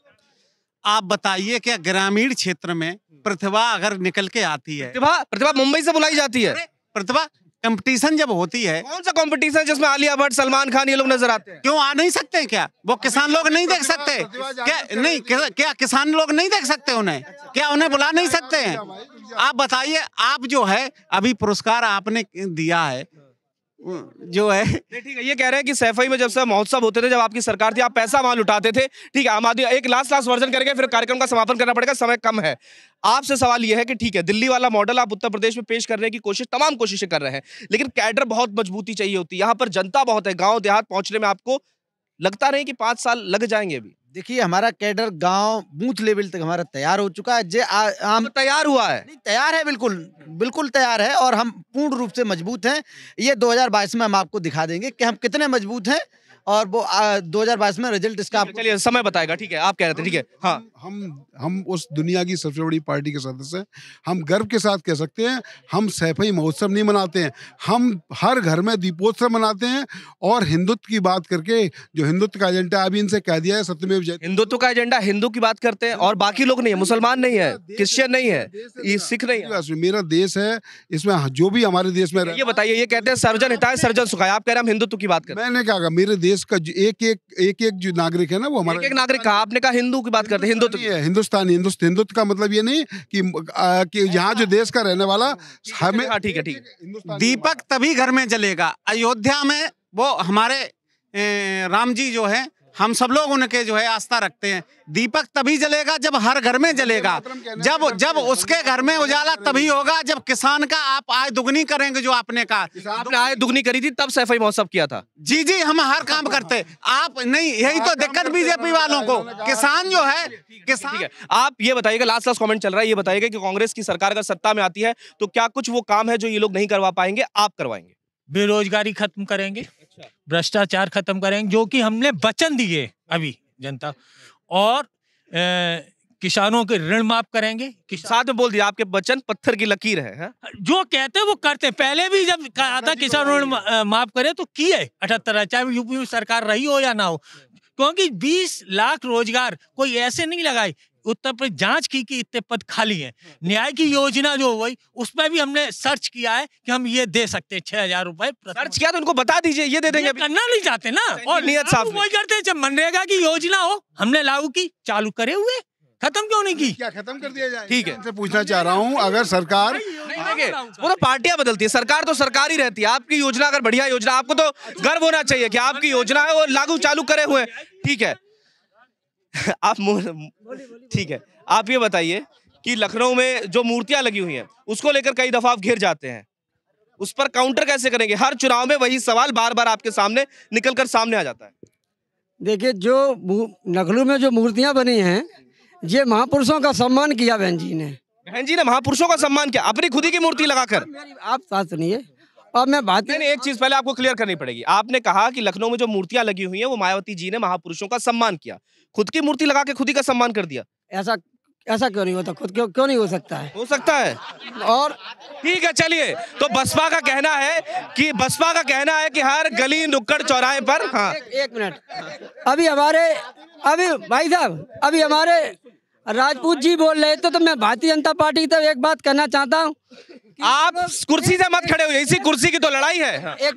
आप बताइए क्या ग्रामीण क्षेत्र में प्रतिभा अगर निकल के आती है प्रतिभा प्रतिभा मुंबई से बुलाई जाती है प्रतिभा कंपटीशन जब होती है कौन सा कंपटीशन जिसमें आलिया भट्ट सलमान खान ये लोग नजर आते हैं क्यों आ नहीं सकते क्या वो किसान लोग नहीं देख सकते क्या नहीं क्या किसान लोग नहीं देख सकते उन्हें अच्छा। क्या उन्हें बुला नहीं सकते हैं आप बताइए आप जो है अभी पुरस्कार आपने दिया है जो है ठीक है ये कह रहे हैं कि सैफई में जब सब महोत्सव होते थे जब आपकी सरकार थी आप पैसा वहां लुटाते थे ठीक है आम आदमी एक लास्ट लास्ट वर्जन करके फिर कार्यक्रम का समापन करना पड़ेगा समय कम है आपसे सवाल यह है कि ठीक है दिल्ली वाला मॉडल आप उत्तर प्रदेश में पेश करने की कोशिश तमाम कोशिशें कर रहे हैं लेकिन कैडर बहुत मजबूती चाहिए होती है यहाँ पर जनता बहुत है गाँव देहात पहुंचने में आपको लगता नहीं कि पाँच साल लग जाएंगे अभी देखिए हमारा कैडर गांव बूथ लेवल तक हमारा तैयार हो चुका है जे आम तो तैयार हुआ है तैयार है बिल्कुल बिल्कुल तैयार है और हम पूर्ण रूप से मजबूत हैं ये 2022 में हम आपको दिखा देंगे कि हम कितने मजबूत हैं और वो दो हजार बाईस में रिजल्ट इसका चलिए समय बताएगा ठीक है आप कह रहे थे ठीक है हाँ हम हम उस दुनिया की सबसे बड़ी पार्टी के सदस्य हैं हम गर्व के साथ कह सकते हैं हम सैफई महोत्सव नहीं मनाते हैं हम हर घर में दीपोत्सव मनाते हैं और हिंदुत्व की बात करके जो हिंदुत्व का एजेंडा अभी इनसे कह दिया है सत्यमेव जयते हिंदुत्व का एजेंडा हिंदू की बात करते हैं और बाकी लोग नहीं है मुसलमान नहीं है क्रिश्चियन नहीं है सिख नहीं है मेरा देश है इसमें जो भी हमारे देश में ये बताइए ये कहते हैं सर्जन हिताय सर्जन सुखाए आप कह रहे हैं हम हिंदुत्व की बात करें मैंने कहा मेरे देश देश का एक एक एक एक जो नागरिक है ना वो हमारा एक, एक नागरिक कहा आपने कहा हिंदू की बात करते हैं हिंदुत्व है हिंदुस्तानी हिंदुत्व हिंदुत्व का मतलब ये नहीं कि आ, कि यहाँ जो देश का रहने वाला हमें ठीक है ठीक है हाँ, दीपक तभी घर में जलेगा अयोध्या में वो हमारे राम जी जो है हम सब लोग उनके जो है आस्था रखते हैं दीपक तभी जलेगा जब हर घर में जलेगा जब जब उसके घर में उजाला तभी होगा जब किसान का आप आय दुगनी करेंगे जो आपने कहा आपने आय दुगनी करी थी तब सफाई महोत्सव किया था जी जी हम हर काम करते आप नहीं यही तो दिक्कत बीजेपी वालों को किसान जो है किसान आप ये बताइएगा लास्ट लास्ट कॉमेंट चल रहा है ये बताइएगा की कांग्रेस की सरकार अगर सत्ता में आती है तो क्या कुछ वो काम है जो ये लोग नहीं करवा पाएंगे आप करवाएंगे बेरोजगारी खत्म करेंगे अच्छा। भ्रष्टाचार खत्म करेंगे जो कि हमने वचन दिए अभी जनता और ए, किसानों के ऋण माफ करेंगे साथ में बोल दिया आपके बचन पत्थर की लकीर है, है? जो कहते हैं वो करते पहले भी जब कहा था किसान ऋण माफ करे तो किए अठहत्तर चाहे यूपी में सरकार रही हो या ना हो क्योंकि 20 लाख रोजगार कोई ऐसे नहीं लगाए उत्तर प्रदेश जांच की कि इतने पद खाली हैं हाँ। न्याय की योजना जो हुई उसमें भी हमने सर्च किया है कि हम ये दे सकते हैं छह हजार रुपए सर्च किया तो उनको बता दीजिए ये दे देंगे करना नहीं चाहते ना और नियत साफ वही करते जब मनरेगा की योजना हो हमने लागू की चालू करे हुए खत्म क्यों नहीं की क्या खत्म कर दिया जाए ठीक है से पूछना चाह रहा हूँ अगर सरकार वो तो पार्टियां बदलती है सरकार तो सरकार ही रहती है आपकी योजना अगर बढ़िया योजना आपको तो गर्व होना चाहिए कि आपकी योजना है वो लागू चालू करे हुए ठीक है [laughs] आप ठीक है आप ये बताइए कि लखनऊ में जो मूर्तियां लगी हुई हैं उसको लेकर कई दफा आप घिर जाते हैं उस पर काउंटर कैसे करेंगे हर चुनाव में वही सवाल बार बार आपके सामने निकल कर सामने आ जाता है देखिए जो लखनऊ में जो मूर्तियां बनी हैं ये महापुरुषों का सम्मान किया बहन जी ने बहन जी ने महापुरुषों का सम्मान किया अपनी खुद ही की मूर्ति लगाकर आप साथ सुनिए अब मैं बात नहीं, नहीं एक चीज पहले आपको क्लियर करनी पड़ेगी आपने कहा कि लखनऊ में जो मूर्तियां लगी हुई हैं वो मायावती जी ने महापुरुषों का सम्मान किया खुद की मूर्ति लगा के खुद ही का सम्मान कर दिया ऐसा ऐसा क्यों नहीं होता खुद क्यों क्यों नहीं हो सकता है हो सकता है और ठीक है चलिए तो बसपा का कहना है कि बसपा का कहना है कि हर गली नुक्कड़ चौराहे पर हाँ एक, एक मिनट अभी हमारे अभी भाई साहब अभी हमारे राजपूत जी बोल रहे थे तो मैं भारतीय जनता पार्टी की तरफ एक बात कहना चाहता हूँ आप कुर्सी से मत खड़े हुए इसी कुर्सी की तो लड़ाई है एक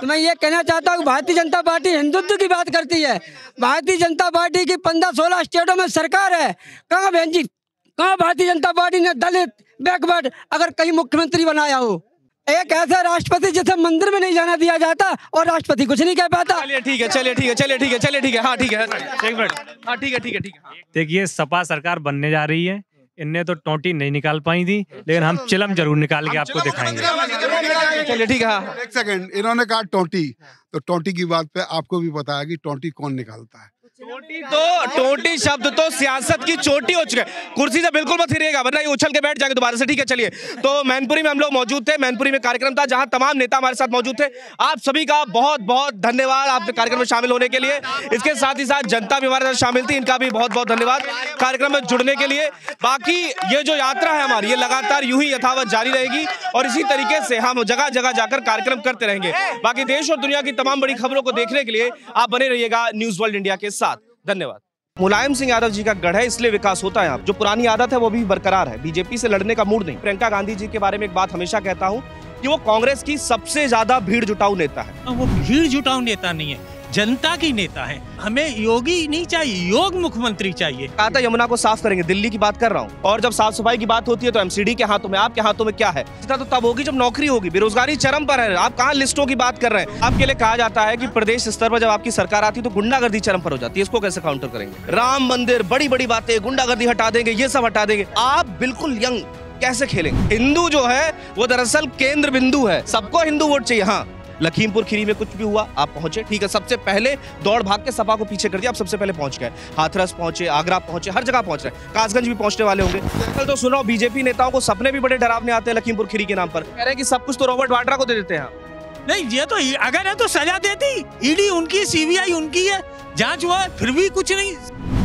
तो मैं ये कहना चाहता हूँ भारतीय जनता पार्टी हिंदुत्व की बात करती है भारतीय जनता पार्टी की पंद्रह सोलह स्टेटों में सरकार है कहाँ बहन जी कहाँ भारतीय जनता पार्टी ने दलित बैकवर्ड अगर कहीं मुख्यमंत्री बनाया हो एक ऐसा राष्ट्रपति जिसे मंदिर में नहीं जाना दिया जाता और राष्ट्रपति कुछ नहीं कह पाता चलिए ठीक है चलिए ठीक है चलिए ठीक है चलिए ठीक है हाँ ठीक है हाँ, एक मिनट हाँ ठीक है ठीक है ठीक है देखिए सपा सरकार बनने जा रही है इनने तो टोटी नहीं निकाल पाई थी लेकिन हम चिलम जरूर निकाल के आपको दिखाएंगे चलिए ठीक है हाँ। एक सेकंड इन्होंने कहा टोटी तो टोटी की बात पे आपको भी बताया कि टोटी कौन निकालता है टोटी तो टोटी शब्द तो सियासत की चोटी हो चुके कुर्सी से बिल्कुल मत हिरेगा वरना ये उछल के बैठ जाएंगे दोबारा से ठीक है चलिए तो मैनपुरी में हम लोग मौजूद थे मैनपुरी में कार्यक्रम था जहां तमाम नेता हमारे साथ मौजूद थे आप सभी का बहुत बहुत धन्यवाद आपके कार्यक्रम में शामिल होने के लिए इसके साथ ही साथ जनता भी हमारे साथ शामिल थी इनका भी बहुत बहुत धन्यवाद कार्यक्रम में जुड़ने के लिए बाकी ये जो यात्रा है हमारी ये लगातार यूं ही यथावत जारी रहेगी और इसी तरीके से हम जगह जगह जाकर कार्यक्रम करते रहेंगे बाकी देश और दुनिया की तमाम बड़ी खबरों को देखने के लिए आप बने रहिएगा न्यूज वर्ल्ड इंडिया के साथ धन्यवाद मुलायम सिंह यादव जी का गढ़ है इसलिए विकास होता है यहाँ जो पुरानी आदत है वो भी बरकरार है बीजेपी से लड़ने का मूड नहीं प्रियंका गांधी जी के बारे में एक बात हमेशा कहता हूँ कि वो कांग्रेस की सबसे ज्यादा भीड़ जुटाऊ नेता है हाँ, वो भीड़ जुटाऊ नेता नहीं है जनता की नेता हैं हमें योगी नहीं चाहिए योग मुख्यमंत्री चाहिए कहा था यमुना को साफ करेंगे दिल्ली की बात कर रहा हूँ और जब साफ सफाई की बात होती है तो एमसीडी के हाथों में आपके हाथों में क्या है तो तब होगी जब नौकरी होगी बेरोजगारी चरम पर है आप कहाँ लिस्टों की बात कर रहे हैं आपके लिए कहा जाता है की प्रदेश स्तर पर जब आपकी सरकार आती है तो गुंडागर्दी चरम पर हो जाती है इसको कैसे काउंटर करेंगे राम मंदिर बड़ी बड़ी बातें गुंडागर्दी हटा देंगे ये सब हटा देंगे आप बिल्कुल यंग कैसे खेलेंगे हिंदू जो है वो दरअसल केंद्र बिंदु है सबको हिंदू वोट चाहिए हाँ लखीमपुर खीरी में कुछ भी हुआ आप पहुंचे ठीक है सबसे पहले दौड़ भाग के सपा को पीछे कर दिया आप सबसे पहले पहुंच गए हाथरस पहुंचे आगरा पहुंचे हर जगह पहुंच रहे कासगंज भी पहुंचने वाले होंगे कल तो सुनो बीजेपी नेताओं को सपने भी बड़े डरावने आते हैं लखीमपुर खीरी के नाम पर कह रहे हैं कि सब कुछ तो रॉबर्ट वाड्रा को दे देते हैं नहीं ये तो अगर है तो सजा देती ईडी उनकी सीबीआई उनकी है जांच हुआ फिर भी कुछ नहीं